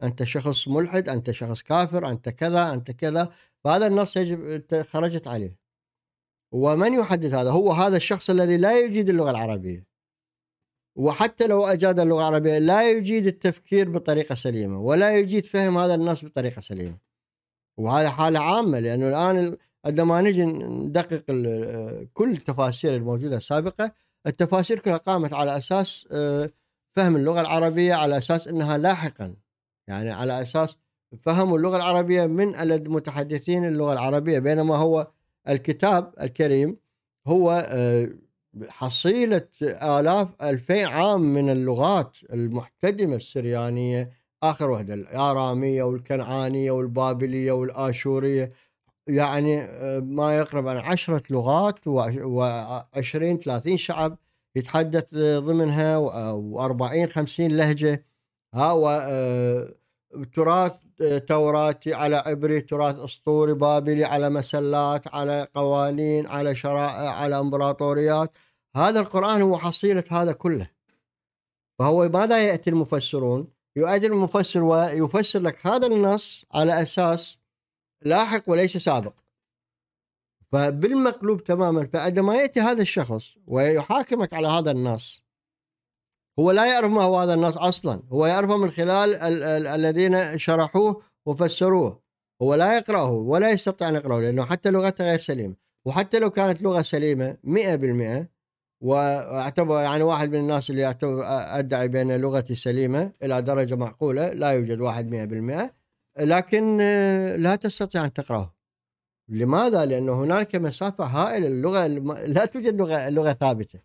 S1: أنت شخص ملحد أنت شخص كافر أنت كذا أنت كذا فهذا النص يجب أنت خرجت عليه ومن يحدد هذا هو هذا الشخص الذي لا يجيد اللغة العربية وحتى لو أجاد اللغة العربية لا يجيد التفكير بطريقة سليمة ولا يجيد فهم هذا النص بطريقة سليمة وهذا حالة عامة لأنه الآن عندما نجي ندقق كل التفاسير الموجوده السابقه التفاسير كلها قامت على اساس آه، فهم اللغه العربيه على اساس انها لاحقا يعني على اساس فهموا اللغه العربيه من المتحدثين اللغه العربيه بينما هو الكتاب الكريم هو آه، حصيله الاف الفي عام من اللغات المحتدمه السريانيه اخر وحده الاراميه والكنعانيه والبابليه والاشوريه يعني آه، ما يقرب عن عشرة لغات وعشرين ثلاثين شعب يتحدث آه، ضمنها آه، وأربعين خمسين لهجة ها وتراث توراتي على عبري تراث اسطوري بابلي على مسلات على قوانين على شرائع على امبراطوريات هذا القران هو حصيله هذا كله فهو ماذا ياتي المفسرون؟ يؤدي المفسر ويفسر لك هذا النص على اساس لاحق وليس سابق فبالمقلوب تماما فعندما يأتي هذا الشخص ويحاكمك على هذا النص هو لا يعرف ما هو هذا النص أصلا هو يعرفه من خلال ال ال الذين شرحوه وفسروه هو لا يقرأه ولا يستطيع أن يقرأه لأنه حتى لغته غير سليمة وحتى لو كانت لغة سليمة مئة بالمئة واعتبر يعني واحد من الناس اللي ادعي بان لغتي سليمه الى درجه معقوله لا يوجد واحد 100% لكن آه، لا تستطيع ان تقراه لماذا؟ لانه هنالك مسافه هائله اللغه لا توجد لغه لغه ثابته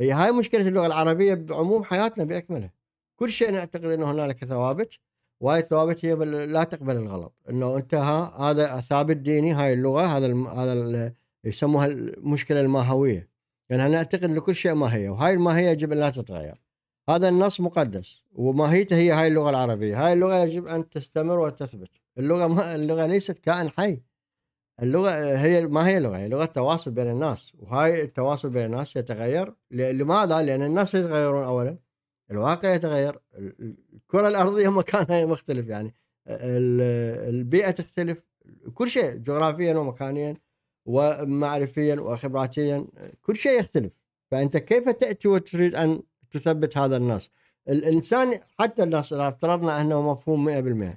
S1: هي هاي مشكله اللغه العربيه بعموم حياتنا باكمله كل شيء نعتقد انه هنالك ثوابت وهاي الثوابت هي لا تقبل الغلط انه انت ها هذا ثابت ديني هاي اللغه هذا الم... هذا ال... يسموها المشكله الماهويه يعني نعتقد لكل شيء ماهيه وهاي الماهيه يجب ان لا تتغير هذا النص مقدس وماهيته هي هاي اللغه العربيه هاي اللغه يجب ان تستمر وتثبت اللغه ما اللغه ليست كائن حي اللغه هي ما هي لغه هي لغه تواصل بين الناس وهاي التواصل بين الناس يتغير لماذا لان الناس يتغيرون اولا الواقع يتغير الكره الارضيه مكانها مختلف يعني البيئه تختلف كل شيء جغرافيا ومكانيا ومعرفيا وخبراتيا كل شيء يختلف فانت كيف تاتي وتريد ان تثبت هذا النص الإنسان حتى النص إذا افترضنا أنه مفهوم 100%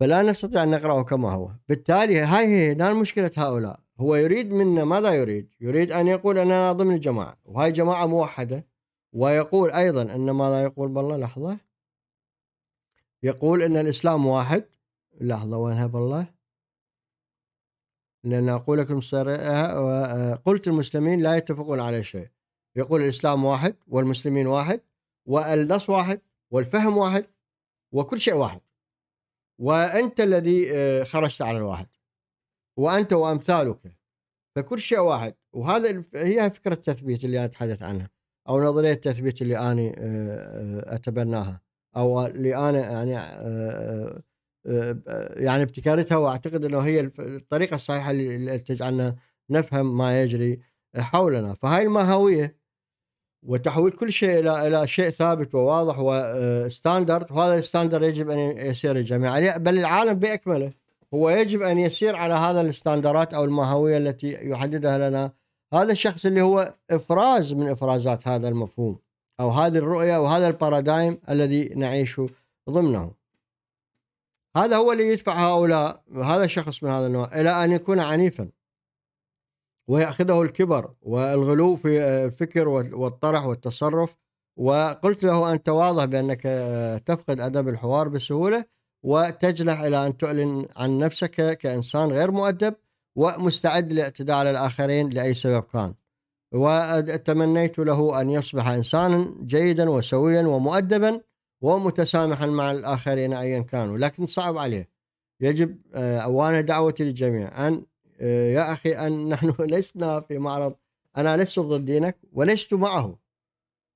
S1: فلا نستطيع أن نقرأه كما هو بالتالي هاي هي هنا مشكلة هؤلاء هو يريد منا ماذا يريد يريد أن يقول أننا ضمن الجماعة وهاي جماعة موحدة ويقول أيضا أن ماذا يقول بالله لحظة يقول أن الإسلام واحد لحظة وينها بالله لأن أقول لكم آه، قلت المسلمين لا يتفقون على شيء يقول الإسلام واحد والمسلمين واحد والنص واحد والفهم واحد وكل شيء واحد وأنت الذي آه، خرجت على الواحد وأنت وأمثالك فكل شيء واحد وهذا هي فكرة التثبيت اللي انا أتحدث عنها أو نظرية التثبيت اللي أنا آه، آه، أتبناها أو اللي أنا يعني يعني ابتكارتها واعتقد انه هي الطريقه الصحيحه اللي تجعلنا نفهم ما يجري حولنا فهاي الماهويه وتحويل كل شيء الى الى شيء ثابت وواضح وستاندرد آه، وهذا الستاندرد يجب ان يسير الجميع عليه يعني بل العالم باكمله هو يجب ان يسير على هذا الستاندرات او المهويه التي يحددها لنا هذا الشخص اللي هو افراز من افرازات هذا المفهوم او هذه الرؤيه وهذا البارادايم الذي نعيش ضمنه. هذا هو اللي يدفع هؤلاء هذا الشخص من هذا النوع الى ان يكون عنيفا ويأخذه الكبر والغلو في الفكر والطرح والتصرف وقلت له أنت واضح بأنك آه، تفقد أدب الحوار بسهولة وتجنح إلى أن تعلن عن نفسك كإنسان غير مؤدب ومستعد للاعتداء على الآخرين لأي سبب كان وتمنيت له أن يصبح إنسانا جيدا وسويا ومؤدبا ومتسامحا مع الآخرين أيا كانوا لكن صعب عليه يجب آه، أوان دعوتي للجميع أن آه، يا أخي أن نحن لسنا في معرض أنا لست ضد دينك ولست معه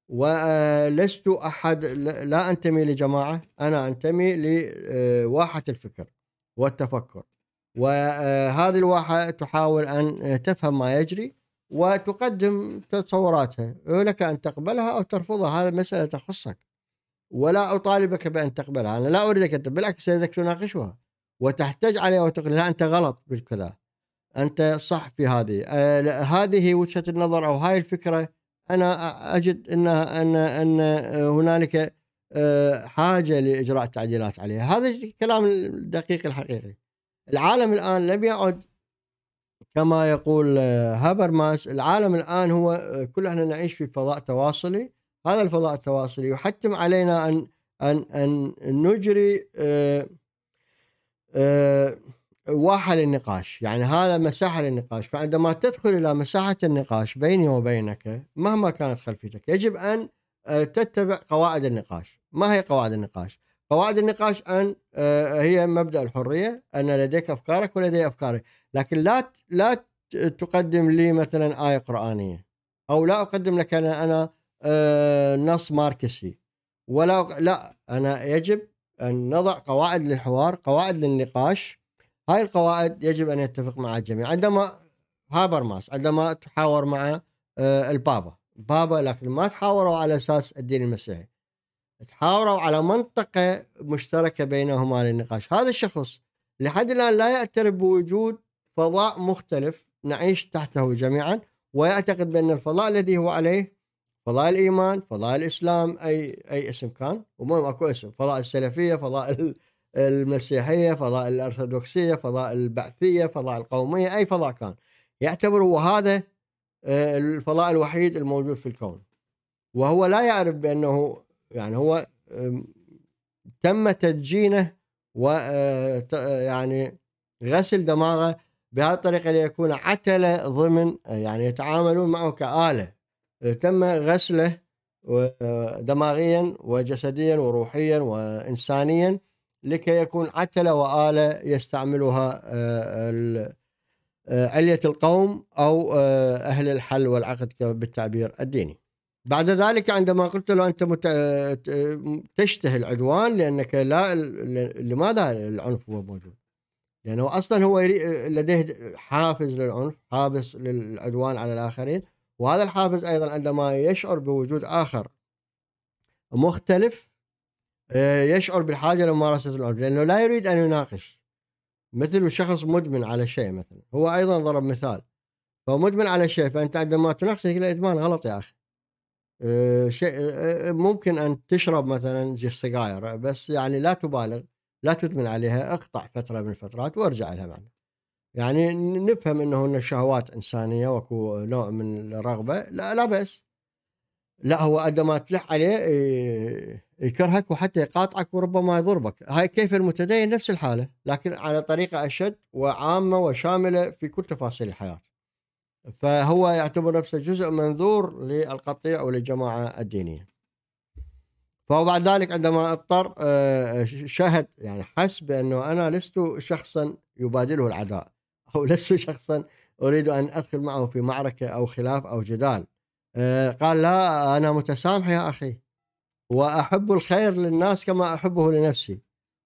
S1: ولست آه، أحد لا أنتمي لجماعة أنا أنتمي لواحة آه، الفكر والتفكر وهذه الواحة تحاول أن تفهم ما يجري وتقدم تصوراتها لك أن تقبلها أو ترفضها هذا مسألة تخصك ولا أطالبك بأن تقبلها أنا لا أريدك أن بالعكس أريدك تناقشها وتحتج عليها وتقول لا أنت غلط بالكذا انت صح في هذه آه، هذه وجهه النظر او هاي الفكره انا اجد انها ان ان هنالك آه، حاجه لاجراء التعديلات عليها هذا الكلام الدقيق الحقيقي العالم الان لم يعد كما يقول آه، هابرماس العالم الان هو كل احنا نعيش في فضاء تواصلي هذا الفضاء التواصلي يحتم علينا ان ان ان نجري آه آه واحة للنقاش يعني هذا مساحة للنقاش فعندما تدخل إلى مساحة النقاش بيني وبينك مهما كانت خلفيتك يجب أن آه، تتبع قواعد النقاش ما هي قواعد النقاش؟ قواعد النقاش أن آه، هي مبدأ الحرية أن لديك أفكارك ولدي أفكاري لكن لا لا تقدم لي مثلا آية قرآنية أو لا أقدم لك أنا, أنا آه، نص ماركسي ولا لا أنا يجب أن نضع قواعد للحوار قواعد للنقاش هاي القواعد يجب ان يتفق معها الجميع عندما هابرماس عندما تحاور مع آه، البابا بابا لكن ما تحاوروا على اساس الدين المسيحي تحاوروا على منطقه مشتركه بينهما للنقاش هذا الشخص لحد الان لا يعترف بوجود فضاء مختلف نعيش تحته جميعا ويعتقد بان الفضاء الذي هو عليه فضاء الايمان فضاء الاسلام اي اي اسم كان ومهم اكو اسم فضاء السلفيه فضاء المسيحيه فضاء الارثوذكسيه فضاء البعثيه فضاء القوميه اي فضاء كان يعتبر هو هذا آه، الفضاء الوحيد الموجود في الكون وهو لا يعرف بانه يعني هو تم تدجينه و آه، آه، يعني غسل دماغه بهذه الطريقه ليكون عتله ضمن يعني يتعاملون معه كاله تم غسله دماغيا وجسديا وروحيا وانسانيا لكي يكون عتلة وآلة يستعملها آه، آه، علية القوم أو آه، أهل الحل والعقد بالتعبير الديني بعد ذلك عندما قلت له أنت مت... تشتهي العدوان لأنك لا لماذا العنف هو موجود لأنه أصلا هو لديه حافز للعنف حافز للعدوان على الآخرين وهذا الحافز أيضا عندما يشعر بوجود آخر مختلف آه، يشعر بالحاجة لممارسة العنف لأنه لا يريد أن يناقش مثل شخص مدمن على شيء مثلا هو أيضا ضرب مثال فهو مدمن على شيء فأنت عندما تناقش إلى إدمان غلط يا أخي آه، شيء آه، ممكن أن تشرب مثلا سجاير بس يعني لا تبالغ لا تدمن عليها اقطع فترة من الفترات وارجع لها بعد يعني نفهم أنه الشهوات إنسانية وكو نوع من الرغبة لا, لا بأس لا هو عندما تلح عليه آه، آه، يكرهك وحتى يقاطعك وربما يضربك هاي كيف المتدين نفس الحالة لكن على طريقة أشد وعامة وشاملة في كل تفاصيل الحياة فهو يعتبر نفسه جزء منذور للقطيع وللجماعة الدينية فهو بعد ذلك عندما اضطر آه، شهد يعني حس بأنه أنا لست شخصا يبادله العداء أو لست شخصا أريد أن أدخل معه في معركة أو خلاف أو جدال آه، قال لا أنا متسامح يا أخي وأحب الخير للناس كما أحبه لنفسي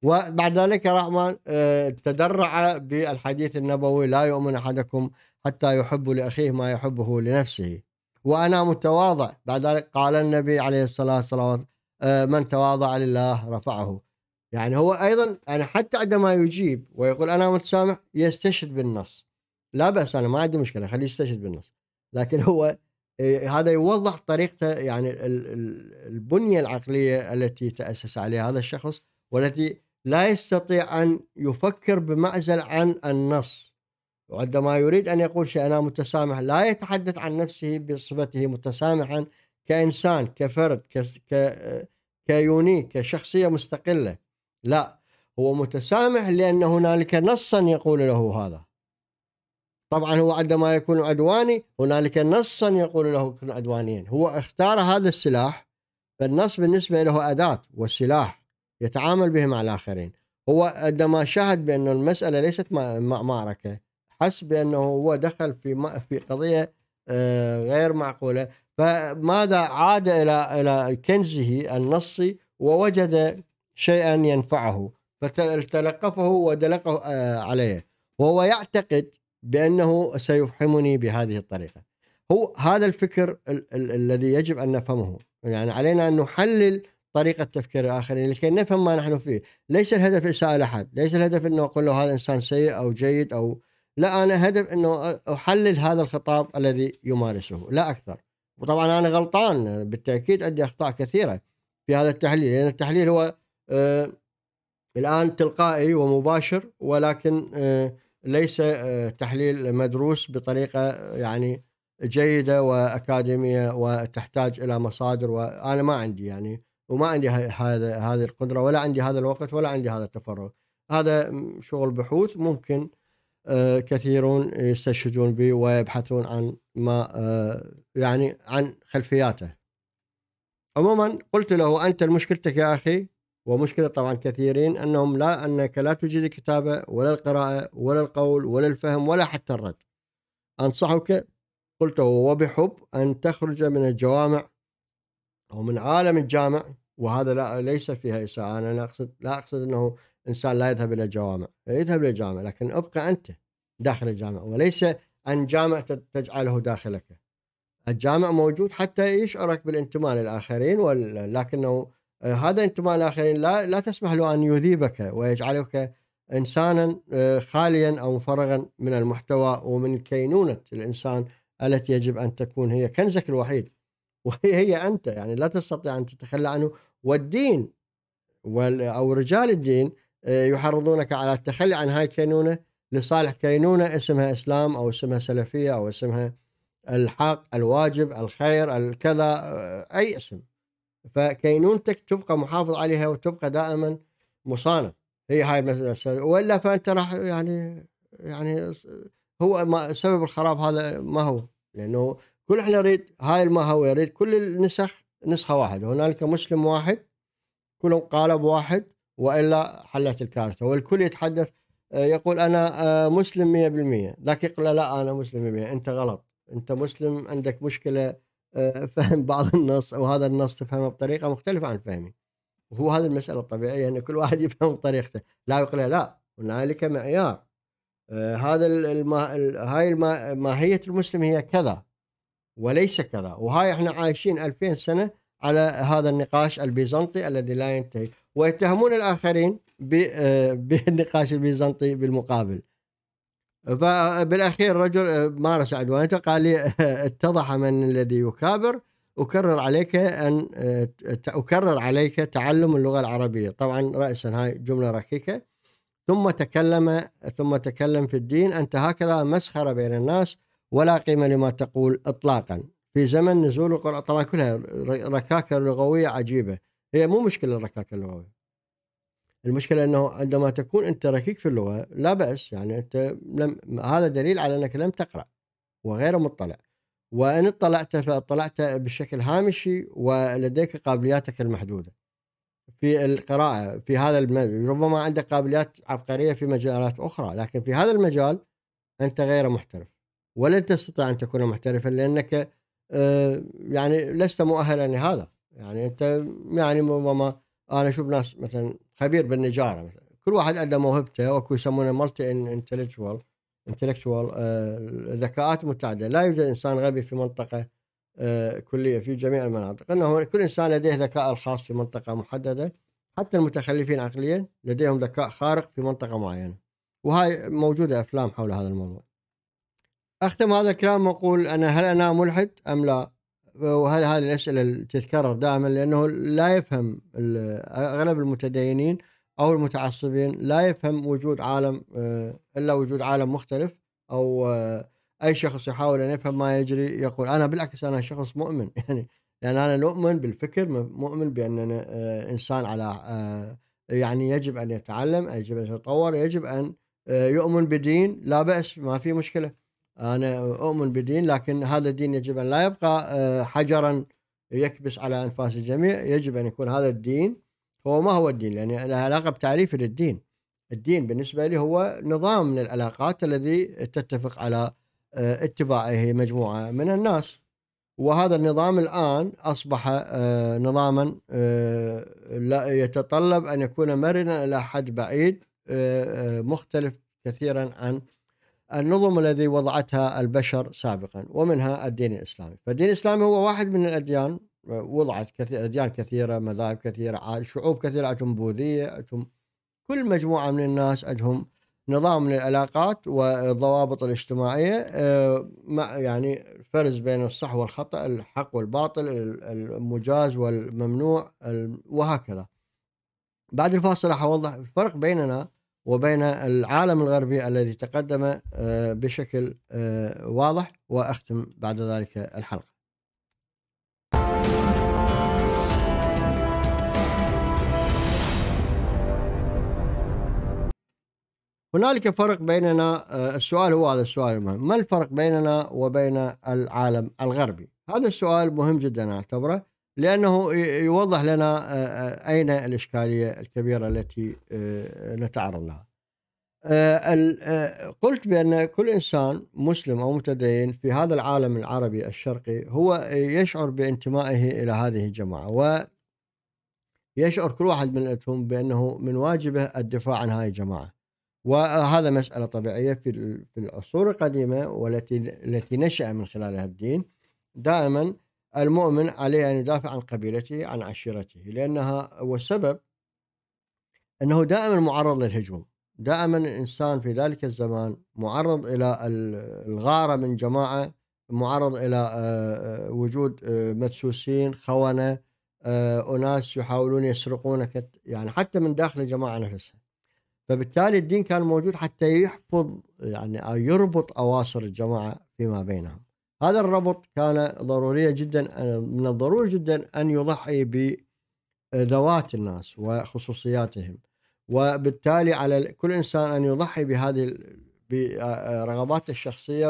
S1: وبعد ذلك رحمن آه، تدرع بالحديث النبوي لا يؤمن أحدكم حتى يحب لأخيه ما يحبه لنفسه وأنا متواضع بعد ذلك قال النبي عليه الصلاة والسلام آه، من تواضع لله رفعه يعني هو أيضا يعني حتى عندما يجيب ويقول أنا متسامح يستشهد بالنص لا بأس أنا ما عندي مشكلة خليه يستشهد بالنص لكن هو آه، هذا يوضح طريقته يعني البنيه العقليه التي تاسس عليها هذا الشخص والتي لا يستطيع ان يفكر بمعزل عن النص وعندما يريد ان يقول شيء انا متسامح لا يتحدث عن نفسه بصفته متسامحا كانسان كفرد كيوني كيونيك كشخصيه مستقله لا هو متسامح لان هنالك نصا يقول له هذا طبعا هو عندما يكون عدواني هنالك نصا يقول له كن عدوانيا هو اختار هذا السلاح فالنص بالنسبة له أداة وسلاح يتعامل به مع الآخرين هو عندما شاهد بأن المسألة ليست معركة حس بأنه هو دخل في في قضية آه، غير معقولة فماذا عاد إلى إلى كنزه النصي ووجد شيئا ينفعه فتلقفه ودلقه آه، عليه وهو يعتقد بانه سيفحمني بهذه الطريقه هو هذا الفكر ال- ال- الذي يجب ان نفهمه يعني علينا ان نحلل طريقة تفكير الآخرين لكي نفهم ما نحن فيه ليس الهدف إساءة لأحد ليس الهدف أنه أقول له هذا إنسان سيء أو جيد أو لا أنا هدف أنه أحلل هذا الخطاب الذي يمارسه لا أكثر وطبعا أنا غلطان بالتأكيد عندي أخطاء كثيرة في هذا التحليل لأن يعني التحليل هو آه الآن تلقائي ومباشر ولكن آه ليس آه، تحليل مدروس بطريقه آه، يعني جيده واكاديميه وتحتاج الى مصادر وانا ما عندي يعني وما عندي هذا هذه القدره ولا عندي هذا الوقت ولا عندي هذا التفرغ هذا شغل بحوث ممكن آه، كثيرون يستشهدون به ويبحثون عن ما يعني عن خلفياته عموما قلت له انت مشكلتك يا اخي ومشكلة طبعا كثيرين أنهم لا أنك لا تجيد الكتابة ولا القراءة ولا القول ولا الفهم ولا حتى الرد أنصحك قلت وبحب أن تخرج من الجوامع أو من عالم الجامع وهذا لا ليس فيها إساءة أنا لا أقصد لا أقصد أنه إنسان لا يذهب إلى الجوامع يذهب إلى الجامع لكن ابقى أنت داخل الجامع وليس أن جامع تجعله داخلك الجامع موجود حتى يشعرك بالانتماء للآخرين ولكنه آه، هذا انتماء الاخرين لا لا تسمح له ان يذيبك ويجعلك انسانا آه، خاليا او مفرغا من المحتوى ومن كينونه الانسان التي يجب ان تكون هي كنزك الوحيد وهي هي انت يعني لا تستطيع ان تتخلى عنه والدين او رجال الدين آه، يحرضونك على التخلي عن هاي الكينونه لصالح كينونه اسمها اسلام او اسمها سلفيه او اسمها الحق الواجب الخير الكذا اي اسم فكينونتك تبقى محافظ عليها وتبقى دائما مصانع هي هاي المساله والا فانت راح يعني يعني هو ما سبب الخراب هذا ما هو لانه كل احنا نريد هاي ما هو يريد كل النسخ نسخه واحده هنالك مسلم واحد كلهم قالب واحد والا حلت الكارثه والكل يتحدث يقول انا آه، مسلم 100% ذاك يقول لا انا مسلم 100% انت غلط انت مسلم عندك مشكله آه، فهم بعض النص او هذا النص تفهمه بطريقه مختلفه عن فهمي وهو هذه المساله الطبيعيه ان يعني كل واحد يفهم بطريقته لا يقول لا هنالك معيار آه، هذا الما... هاي الما... ماهيه المسلم هي كذا وليس كذا وهاي احنا عايشين 2000 سنه على هذا النقاش البيزنطي الذي لا ينتهي ويتهمون الاخرين آه، بالنقاش البيزنطي بالمقابل فبالاخير رجل آه، مارس عدوانته قال لي آه، اتضح من الذي يكابر اكرر عليك ان آه، اكرر عليك تعلم اللغه العربيه طبعا راسا هاي جمله ركيكه ثم تكلم ثم تكلم في الدين انت هكذا مسخره بين الناس ولا قيمه لما تقول اطلاقا في زمن نزول القران طبعا كلها ركاكه لغويه عجيبه هي مو مشكله الركاكه اللغويه المشكله انه عندما تكون انت ركيك في اللغه لا باس يعني انت لم هذا دليل على انك لم تقرا وغير مطلع وان اطلعت فاطلعت بشكل هامشي ولديك قابلياتك المحدوده في القراءه في هذا المجال ربما عندك قابليات عبقريه في مجالات اخرى لكن في هذا المجال انت غير محترف ولن تستطيع ان تكون محترفا لانك آه، يعني لست مؤهلا لهذا يعني انت يعني ربما انا اشوف ناس مثلا خبير بالنجاره مثلا كل واحد عنده موهبته اكو يسمونه مالتي انتلكتشوال انتلكتشوال ذكاءات متعدده لا يوجد انسان غبي في منطقه آه، كليه في جميع المناطق انه كل انسان لديه ذكاء الخاص في منطقه محدده حتى المتخلفين عقليا لديهم ذكاء خارق في منطقه معينه وهاي موجوده افلام حول هذا الموضوع اختم هذا الكلام واقول انا هل انا ملحد ام لا؟ وهذه هذه الاسئله اللي تتكرر دائما لانه لا يفهم اغلب المتدينين او المتعصبين لا يفهم وجود عالم آه، الا وجود عالم مختلف او آه، اي شخص يحاول ان يفهم ما يجري يقول انا بالعكس انا شخص مؤمن يعني لان يعني انا نؤمن بالفكر مؤمن باننا آه، انسان على يعني يجب ان يتعلم يجب ان يتطور يجب ان يؤمن بدين لا باس ما في مشكله أنا أؤمن بدين لكن هذا الدين يجب أن لا يبقى آه، حجرا يكبس على أنفاس الجميع يجب أن يكون هذا الدين هو ما هو الدين لأن يعني له علاقة بتعريفي للدين الدين بالنسبة لي هو نظام من العلاقات الذي تتفق على آه، اتباعه مجموعة من الناس وهذا النظام الآن أصبح آه، نظاما لا يتطلب أن يكون مرنا إلى حد بعيد مختلف كثيرا عن النظم الذي وضعتها البشر سابقا ومنها الدين الاسلامي، فالدين الاسلامي هو واحد من الاديان وضعت كثير اديان كثيره، مذاهب كثيره، شعوب كثيره عندهم بوذيه، عندهم كل مجموعه من الناس عندهم نظام من العلاقات والضوابط الاجتماعيه آه، يعني فرز بين الصح والخطا، الحق والباطل، المجاز والممنوع وهكذا. بعد الفاصل راح اوضح الفرق بيننا وبين العالم الغربي الذي تقدم آه، بشكل آه، واضح واختم بعد ذلك الحلقه هنالك فرق بيننا آه، السؤال هو هذا السؤال المهم ما الفرق بيننا وبين العالم الغربي هذا السؤال مهم جدا اعتبره لأنه يوضح لنا أين الإشكالية الكبيرة التي نتعرض لها قلت بأن كل إنسان مسلم أو متدين في هذا العالم العربي الشرقي هو يشعر بانتمائه إلى هذه الجماعة ويشعر كل واحد من بأنه من واجبه الدفاع عن هذه الجماعة وهذا مسألة طبيعية في العصور القديمة والتي التي نشأ من خلالها الدين دائما المؤمن عليه أن يدافع عن قبيلته عن عشيرته لأنها والسبب أنه دائما معرض للهجوم دائما الإنسان في ذلك الزمان معرض إلى الغارة من جماعة معرض إلى آه، آه، وجود آه، مدسوسين خونة أناس يحاولون يسرقونك يعني حتى من داخل الجماعة نفسها فبالتالي الدين كان موجود حتى يحفظ يعني أو يربط أواصر الجماعة فيما بينهم هذا الربط كان ضروريا جدا من الضروري جدا ان يضحي بذوات الناس وخصوصياتهم وبالتالي على كل انسان ان يضحي بهذه برغباته الشخصيه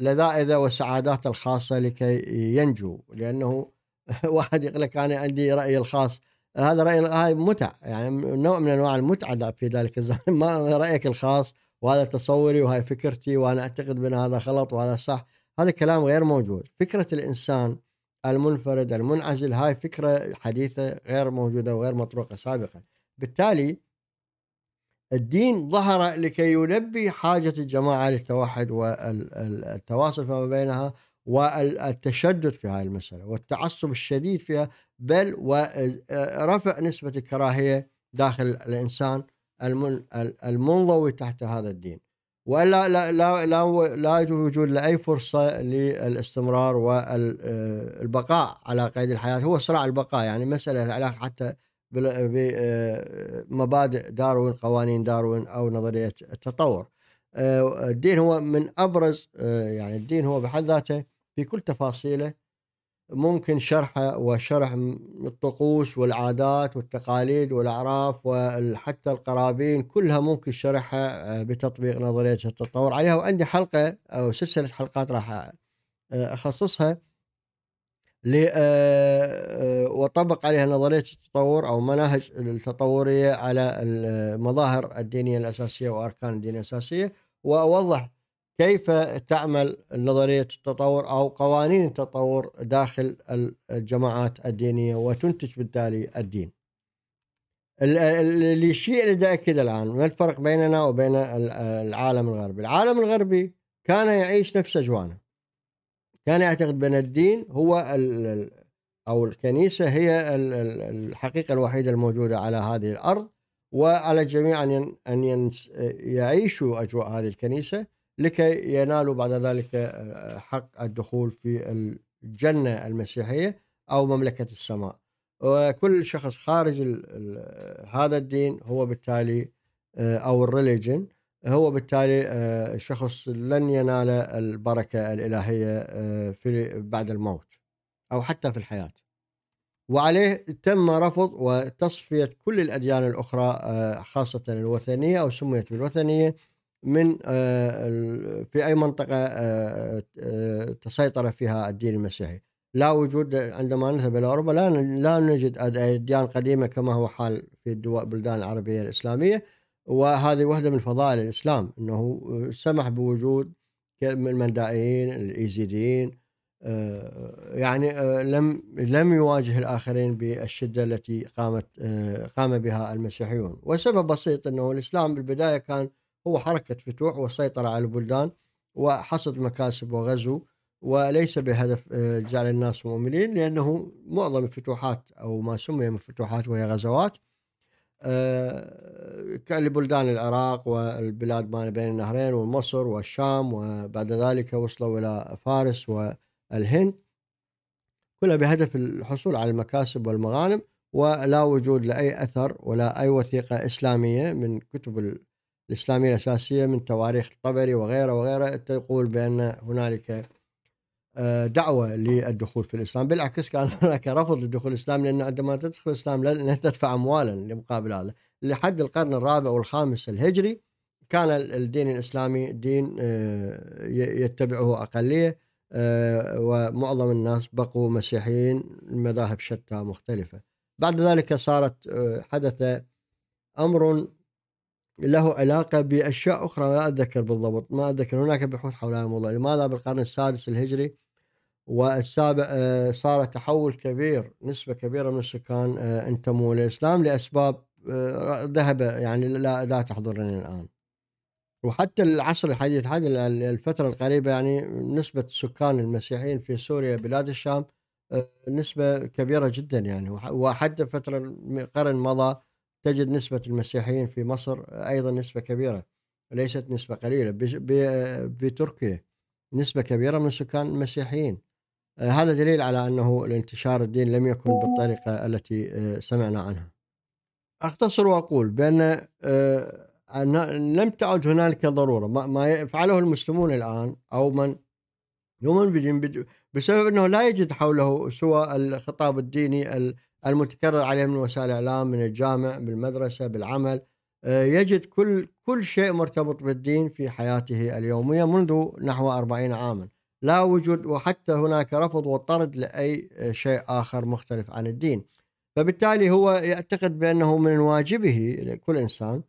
S1: ولذائذه وسعاداته الخاصه لكي ينجو لانه واحد يقول لك انا عندي رايي الخاص هذا راي هاي متع يعني نوع من انواع المتعه في ذلك الزمن ما رايك الخاص وهذا تصوري وهاي فكرتي وانا اعتقد بان هذا غلط وهذا صح هذا كلام غير موجود فكرة الإنسان المنفرد المنعزل هاي فكرة حديثة غير موجودة وغير مطروقة سابقا بالتالي الدين ظهر لكي يلبي حاجة الجماعة للتوحد والتواصل فيما بينها والتشدد في هذه المسألة والتعصب الشديد فيها بل ورفع نسبة الكراهية داخل الإنسان المنضوي تحت هذا الدين والا لا لا لا, لا وجود لاي فرصه للاستمرار والبقاء على قيد الحياه هو صراع البقاء يعني مساله العلاقه حتى بمبادئ آه، آه، داروين قوانين داروين او نظريه التطور آه، الدين هو من ابرز يعني الدين هو بحد ذاته في كل تفاصيله ممكن شرحه وشرح الطقوس والعادات والتقاليد والأعراف وحتى القرابين كلها ممكن شرحها آه، بتطبيق نظرية التطور عليها وعندي حلقة أو سلسلة حلقات راح آه، أخصصها آه، وطبق عليها نظرية التطور أو مناهج التطورية على المظاهر الدينية الأساسية وأركان الدين الأساسية وأوضح كيف تعمل نظرية التطور أو قوانين التطور داخل الجماعات الدينية وتنتج بالتالي الدين الشيء اللي دا أكد الآن ما الفرق بيننا وبين العالم الغربي العالم الغربي كان يعيش نفس أجوانه كان يعتقد بأن الدين هو أو الكنيسة هي الحقيقة الوحيدة الموجودة على هذه الأرض وعلى الجميع أن أن يعيشوا أجواء هذه الكنيسة لكي ينالوا بعد ذلك آه، آه، حق الدخول في الجنة المسيحية أو مملكة السماء وكل شخص خارج هذا الدين هو بالتالي آه، أو الريليجن هو بالتالي شخص لن ينال البركة الإلهية في بعد الموت أو حتى في الحياة وعليه تم رفض وتصفية كل الأديان الأخرى خاصة الوثنية أو سميت بالوثنية من آه، في اي منطقه آه، آه، تسيطر فيها الدين المسيحي لا وجود عندما نذهب الى اوروبا لا لا نجد اديان قديمه كما هو حال في الدول البلدان العربيه الاسلاميه وهذه واحده من فضائل الاسلام انه سمح بوجود من المندائيين الايزيديين يعني لم لم يواجه الاخرين بالشده التي قامت قام بها المسيحيون والسبب بسيط انه الاسلام بالبدايه كان هو حركة فتوح وسيطرة على البلدان وحصد مكاسب وغزو وليس بهدف آه، جعل الناس مؤمنين لأنه معظم الفتوحات أو ما سمي من فتوحات وهي غزوات آه، كان لبلدان العراق والبلاد ما بين النهرين ومصر والشام وبعد ذلك وصلوا إلى فارس والهند كلها بهدف الحصول على المكاسب والمغانم ولا وجود لأي أثر ولا أي وثيقة إسلامية من كتب الإسلامية الأساسية من تواريخ الطبري وغيره وغيره تقول بأن هنالك آه، دعوة للدخول في الإسلام بالعكس كان هناك رفض للدخول الإسلام لأن عندما تدخل الإسلام لن تدفع أموالا لمقابل هذا لحد القرن الرابع والخامس الهجري كان الدين الإسلامي دين آه، يتبعه أقلية آه، ومعظم الناس بقوا مسيحيين المذاهب شتى مختلفة بعد ذلك صارت حدث أمر له علاقة بأشياء أخرى لا أتذكر بالضبط ما أتذكر هناك بحوث حولها والله لماذا بالقرن السادس الهجري والسابع آه، صار تحول كبير نسبة كبيرة من السكان آه، انتموا للإسلام لأسباب آه، ذهب يعني لا لا تحضرني الآن وحتى العصر الحديث هذه الفترة القريبة يعني نسبة السكان المسيحيين في سوريا بلاد الشام نسبة كبيرة جدا يعني وحتى فترة قرن مضى تجد نسبة المسيحيين في مصر أيضا نسبة كبيرة وليست نسبة قليلة بتركيا نسبة كبيرة من سكان المسيحيين آه، هذا دليل على أنه الانتشار الدين لم يكن بالطريقة التي آه، سمعنا عنها أختصر وأقول بأن آه، لم تعد هنالك ضرورة ما يفعله المسلمون الآن أو من يؤمن بدين بسبب انه لا يجد حوله سوى الخطاب الديني المتكرر عليه من وسائل الاعلام من الجامع بالمدرسه بالعمل آه، يجد كل كل شيء مرتبط بالدين في حياته اليوميه منذ نحو 40 عاما لا وجود وحتى هناك رفض وطرد لاي شيء اخر مختلف عن الدين فبالتالي هو يعتقد بانه من واجبه لكل انسان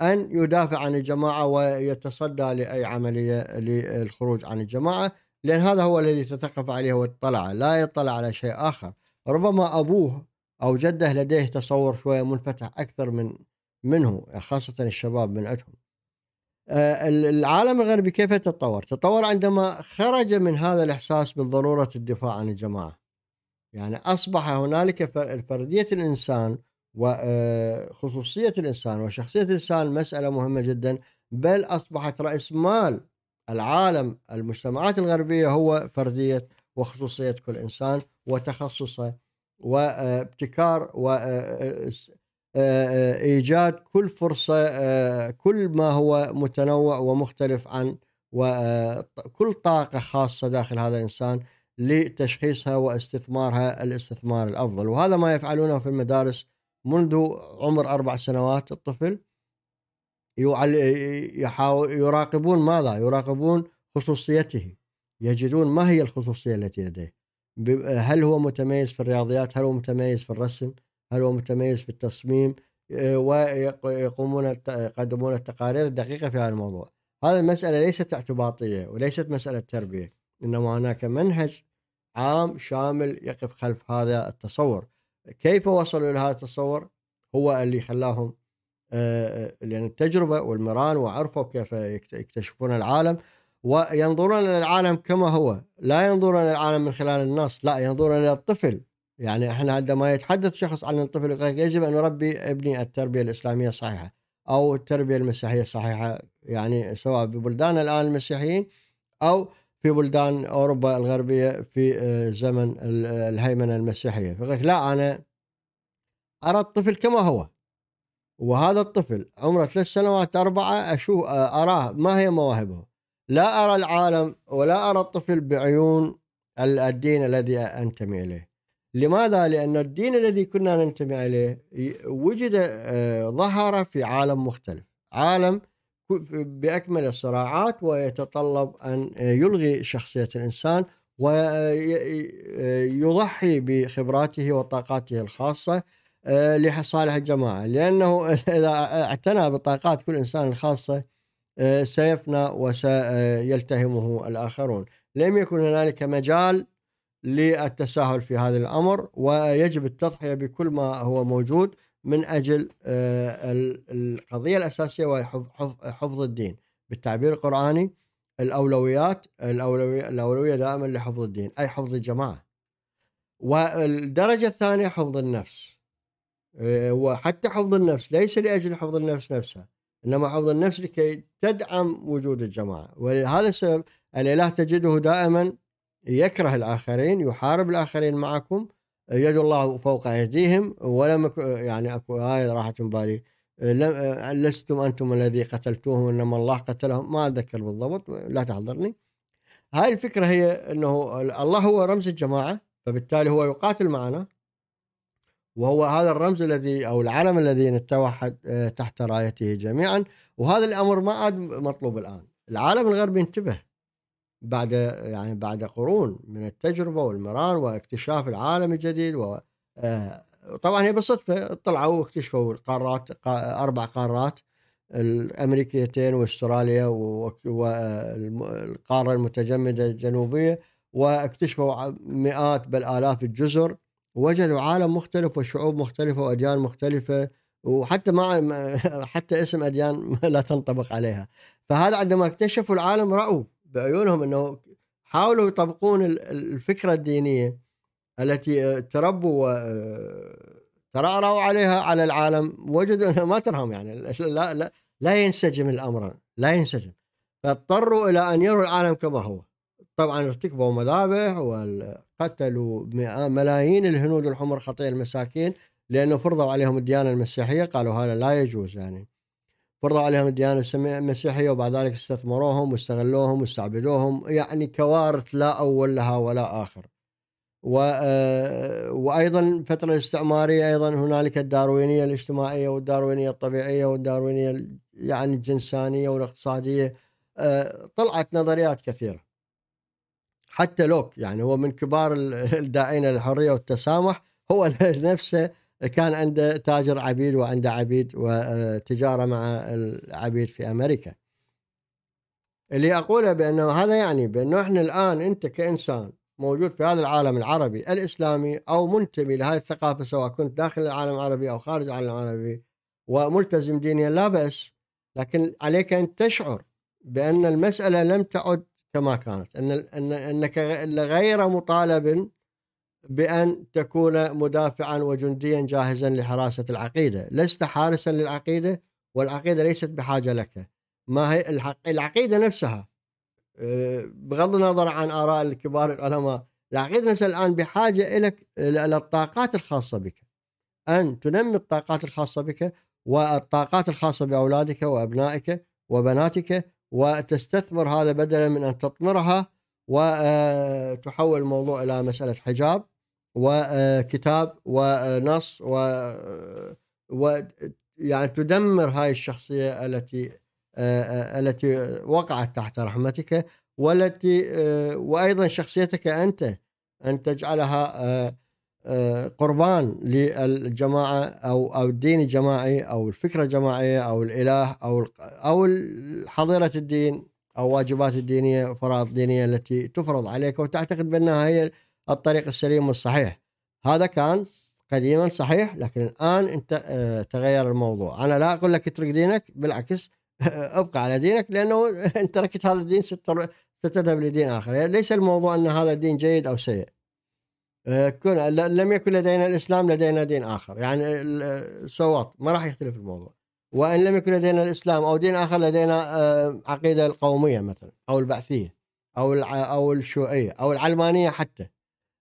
S1: ان يدافع عن الجماعه ويتصدى لاي عمليه للخروج عن الجماعه لأن هذا هو الذي تثقف عليه واطلع لا يطلع على شيء آخر ربما أبوه أو جده لديه تصور شوية منفتح أكثر من منه خاصة الشباب من عندهم آه، العالم الغربي كيف تطور؟ تطور عندما خرج من هذا الإحساس بالضرورة الدفاع عن الجماعة يعني أصبح هنالك فردية الإنسان وخصوصية آه، الإنسان وشخصية الإنسان مسألة مهمة جدا بل أصبحت رأس مال العالم المجتمعات الغربية هو فردية وخصوصية كل إنسان وتخصصه وابتكار وإيجاد كل فرصة كل ما هو متنوع ومختلف عن وكل طاقة خاصة داخل هذا الإنسان لتشخيصها واستثمارها الاستثمار الأفضل وهذا ما يفعلونه في المدارس منذ عمر أربع سنوات الطفل يراقبون ماذا؟ يراقبون خصوصيته يجدون ما هي الخصوصية التي لديه هل هو متميز في الرياضيات هل هو متميز في الرسم هل هو متميز في التصميم ويقومون يقدمون التقارير الدقيقة في هذا الموضوع هذه المسألة ليست اعتباطية وليست مسألة تربية إنما هناك منهج عام شامل يقف خلف هذا التصور كيف وصلوا إلى هذا التصور هو اللي خلاهم آه، آه، لأن التجربة والمران وعرفوا كيف يكتشفون العالم وينظرون إلى العالم كما هو لا ينظرون إلى العالم من خلال النص لا ينظرون إلى الطفل يعني احنا عندما يتحدث شخص عن الطفل يجب أن نربي ابني التربية الإسلامية الصحيحة أو التربية المسيحية الصحيحة يعني سواء ببلدان الآن المسيحيين أو في بلدان أوروبا الغربية في آه، زمن الهيمنة المسيحية لا أنا أرى الطفل كما هو وهذا الطفل عمره ثلاث سنوات أربعة أشوف آه، أراه ما هي مواهبه لا أرى العالم ولا أرى الطفل بعيون الدين الذي أنتمي إليه لماذا؟ لأن الدين الذي كنا ننتمي إليه وجد آه، ظهر في عالم مختلف عالم بأكمل الصراعات ويتطلب أن آه، يلغي شخصية الإنسان ويضحي بخبراته وطاقاته الخاصة آه، لصالح الجماعة لأنه إذا اعتنى بطاقات كل إنسان الخاصة آه، سيفنى وسيلتهمه الآخرون لم يكن هنالك مجال للتساهل في هذا الأمر ويجب التضحية بكل ما هو موجود من أجل آه، القضية الأساسية وحفظ الدين بالتعبير القرآني الأولويات الأولوية, الأولوية دائما لحفظ الدين أي حفظ الجماعة والدرجة الثانية حفظ النفس آه، وحتى حفظ النفس ليس لاجل حفظ النفس نفسها انما حفظ النفس لكي تدعم وجود الجماعه ولهذا السبب الاله تجده دائما يكره الاخرين يحارب الاخرين معكم يد الله فوق ايديهم ولم يعني اكو هاي راحت من بالي آه، آه، لستم انتم الذي قتلتوهم انما الله قتلهم ما اتذكر بالضبط لا تحضرني هاي الفكره هي انه الله هو رمز الجماعه فبالتالي هو يقاتل معنا وهو هذا الرمز الذي او العلم الذي نتوحد آه، تحت رايته جميعا وهذا الامر ما عاد مطلوب الان العالم الغربي انتبه بعد يعني بعد قرون من التجربه والمرار واكتشاف العالم الجديد و آه، طبعا هي بالصدفه طلعوا واكتشفوا القارات اربع قارات الامريكيتين واستراليا والقاره المتجمده الجنوبيه واكتشفوا مئات بل الاف الجزر وجدوا عالم مختلف وشعوب مختلفة وأديان مختلفة وحتى ما حتى اسم أديان لا تنطبق عليها فهذا عندما اكتشفوا العالم رأوا بعيونهم أنه حاولوا يطبقون الفكرة الدينية التي آه، تربوا وترأروا آه، عليها على العالم وجدوا أنها ما ترهم يعني لا, لا, لا ينسجم الأمر لا ينسجم فاضطروا إلى أن يروا العالم كما هو طبعا ارتكبوا مذابح وقتلوا ملايين الهنود الحمر خطيئة المساكين لأنه فرضوا عليهم الديانة المسيحية قالوا هذا لا يجوز يعني فرضوا عليهم الديانة المسيحية وبعد ذلك استثمروهم واستغلوهم واستعبدوهم يعني كوارث لا أول لها ولا آخر و... آه، وأيضا الفترة الاستعمارية أيضا هنالك الداروينية الاجتماعية والداروينية الطبيعية والداروينية يعني الجنسانية والاقتصادية آه، طلعت نظريات كثيرة حتى لوك يعني هو من كبار الداعين للحريه والتسامح هو نفسه كان عنده تاجر عبيد وعنده عبيد وتجاره مع العبيد في امريكا. اللي اقوله بانه هذا يعني بانه احنا الان انت كانسان موجود في هذا العالم العربي الاسلامي او منتمي لهذه الثقافه سواء كنت داخل العالم العربي او خارج العالم العربي وملتزم دينيا لا باس لكن عليك ان تشعر بان المساله لم تعد كما كانت ان ان انك غير مطالب بان تكون مدافعا وجنديا جاهزا لحراسه العقيده، لست حارسا للعقيده والعقيده ليست بحاجه لك. ما هي العقيده نفسها آه، بغض النظر عن اراء الكبار العلماء، العقيده نفسها الان بحاجه لك للطاقات الخاصه بك. ان تنمي الطاقات الخاصه بك والطاقات الخاصه باولادك وابنائك وبناتك وتستثمر هذا بدلا من ان تطمرها وتحول آه، الموضوع الى مساله حجاب وكتاب ونص و, آه، آه، و يعني تدمر هاي الشخصيه التي التي وقعت تحت رحمتك والتي وايضا شخصيتك انت ان تجعلها قربان للجماعه او او الدين الجماعي او الفكره الجماعيه او الاله او او حظيره الدين او واجبات الدينيه وفرائض الدينيه التي تفرض عليك وتعتقد بانها هي الطريق السليم والصحيح هذا كان قديما صحيح لكن الان انت آه، تغير الموضوع انا لا اقول لك اترك دينك بالعكس ابقى على دينك لانه ان تركت هذا الدين ستذهب لدين اخر ليس الموضوع ان هذا الدين جيد او سيء آه، كن لم يكن لدينا الاسلام لدينا دين اخر يعني سوات آه، ما راح يختلف الموضوع وان لم يكن لدينا الاسلام او دين اخر لدينا آه، عقيده القوميه مثلا او البعثيه او او الشيوعيه او العلمانيه حتى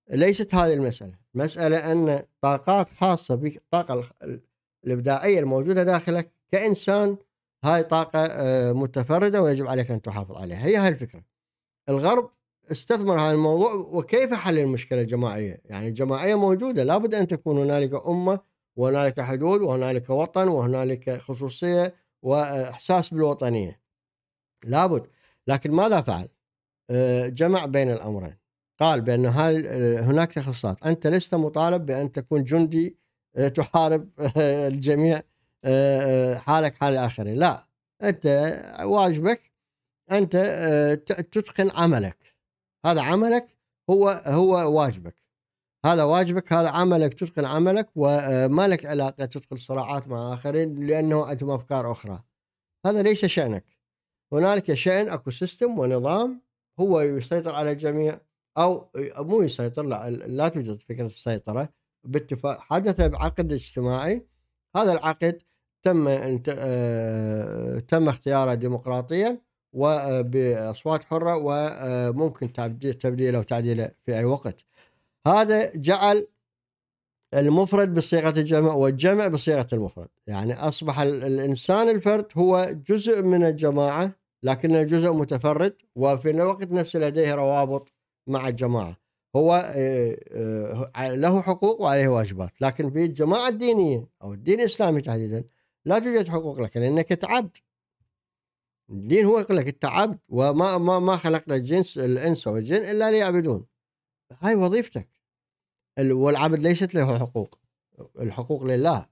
S1: ليست هذه المساله مساله ان طاقات خاصه الطاقه الابداعيه الموجوده داخلك كانسان هاي طاقه متفرده ويجب عليك ان تحافظ عليها هي هاي الفكره الغرب استثمر هذا الموضوع وكيف حل المشكله الجماعيه؟ يعني الجماعيه موجوده لابد ان تكون هنالك امه وهنالك حدود وهنالك وطن وهنالك خصوصيه واحساس بالوطنيه. لابد لكن ماذا فعل؟ آه، جمع بين الامرين قال بان آه، هناك تخصصات انت لست مطالب بان تكون جندي آه، تحارب الجميع حالك حال الاخرين لا انت واجبك انت تتقن عملك هذا عملك هو هو واجبك هذا واجبك هذا عملك تتقن عملك وما آه، لك علاقه تدخل صراعات مع اخرين لانه عندهم افكار اخرى هذا ليس شانك هنالك شان اكو سيستم ونظام هو يسيطر على الجميع او آه، مو يسيطر لا, لا توجد فكره السيطره باتفاق حدث بعقد اجتماعي هذا العقد تم آه، تم اختياره ديمقراطيا وبأصوات حرة وممكن تبديله وتعديله في أي وقت هذا جعل المفرد بصيغة الجمع والجمع بصيغة المفرد يعني أصبح الإنسان الفرد هو جزء من الجماعة لكنه جزء متفرد وفي الوقت نفسه لديه روابط مع الجماعة هو آه، آه، له حقوق وعليه واجبات لكن في الجماعة الدينية أو الدين الإسلامي تحديدا لا توجد حقوق لك لأنك تعبد الدين هو يقول لك التعبد وما ما ما خلقنا الجنس الانس والجن الا ليعبدون هاي وظيفتك والعبد ليست له حقوق الحقوق لله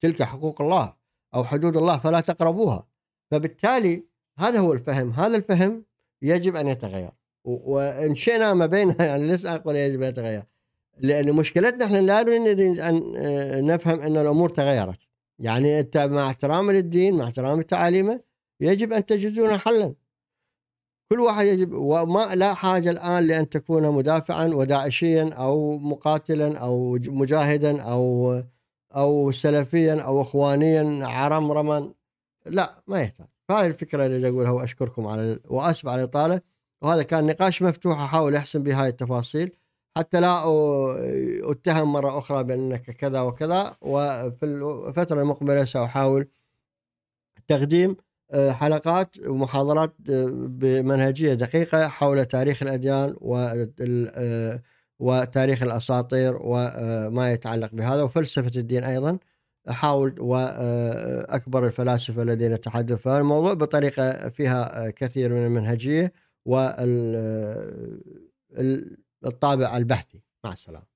S1: تلك حقوق الله او حدود الله فلا تقربوها فبالتالي هذا هو الفهم هذا الفهم يجب ان يتغير وان شئنا ما بين يعني لسه اقول يجب ان يتغير لان مشكلتنا احنا لا نريد ان آه، نفهم ان الامور تغيرت يعني انت مع احترام للدين مع احترام تعاليمه يجب أن تجدون حلا كل واحد يجب وما لا حاجة الآن لأن تكون مدافعا وداعشيا أو مقاتلا أو مجاهدا أو أو سلفيا أو إخوانيا عرمرما لا ما يحتاج فهذه الفكرة اللي أقولها وأشكركم على وأسف على الإطالة وهذا كان نقاش مفتوح أحاول أحسن بهاي التفاصيل حتى لا أتهم مرة أخرى بأنك كذا وكذا وفي الفترة المقبلة سأحاول تقديم حلقات ومحاضرات آه، بمنهجية دقيقة حول تاريخ الأديان آه، وتاريخ الأساطير وما آه، يتعلق بهذا وفلسفة الدين أيضا حاول وأكبر الفلاسفة الذين تحدثوا في الموضوع بطريقة فيها كثير من المنهجية والطابع البحثي مع السلامة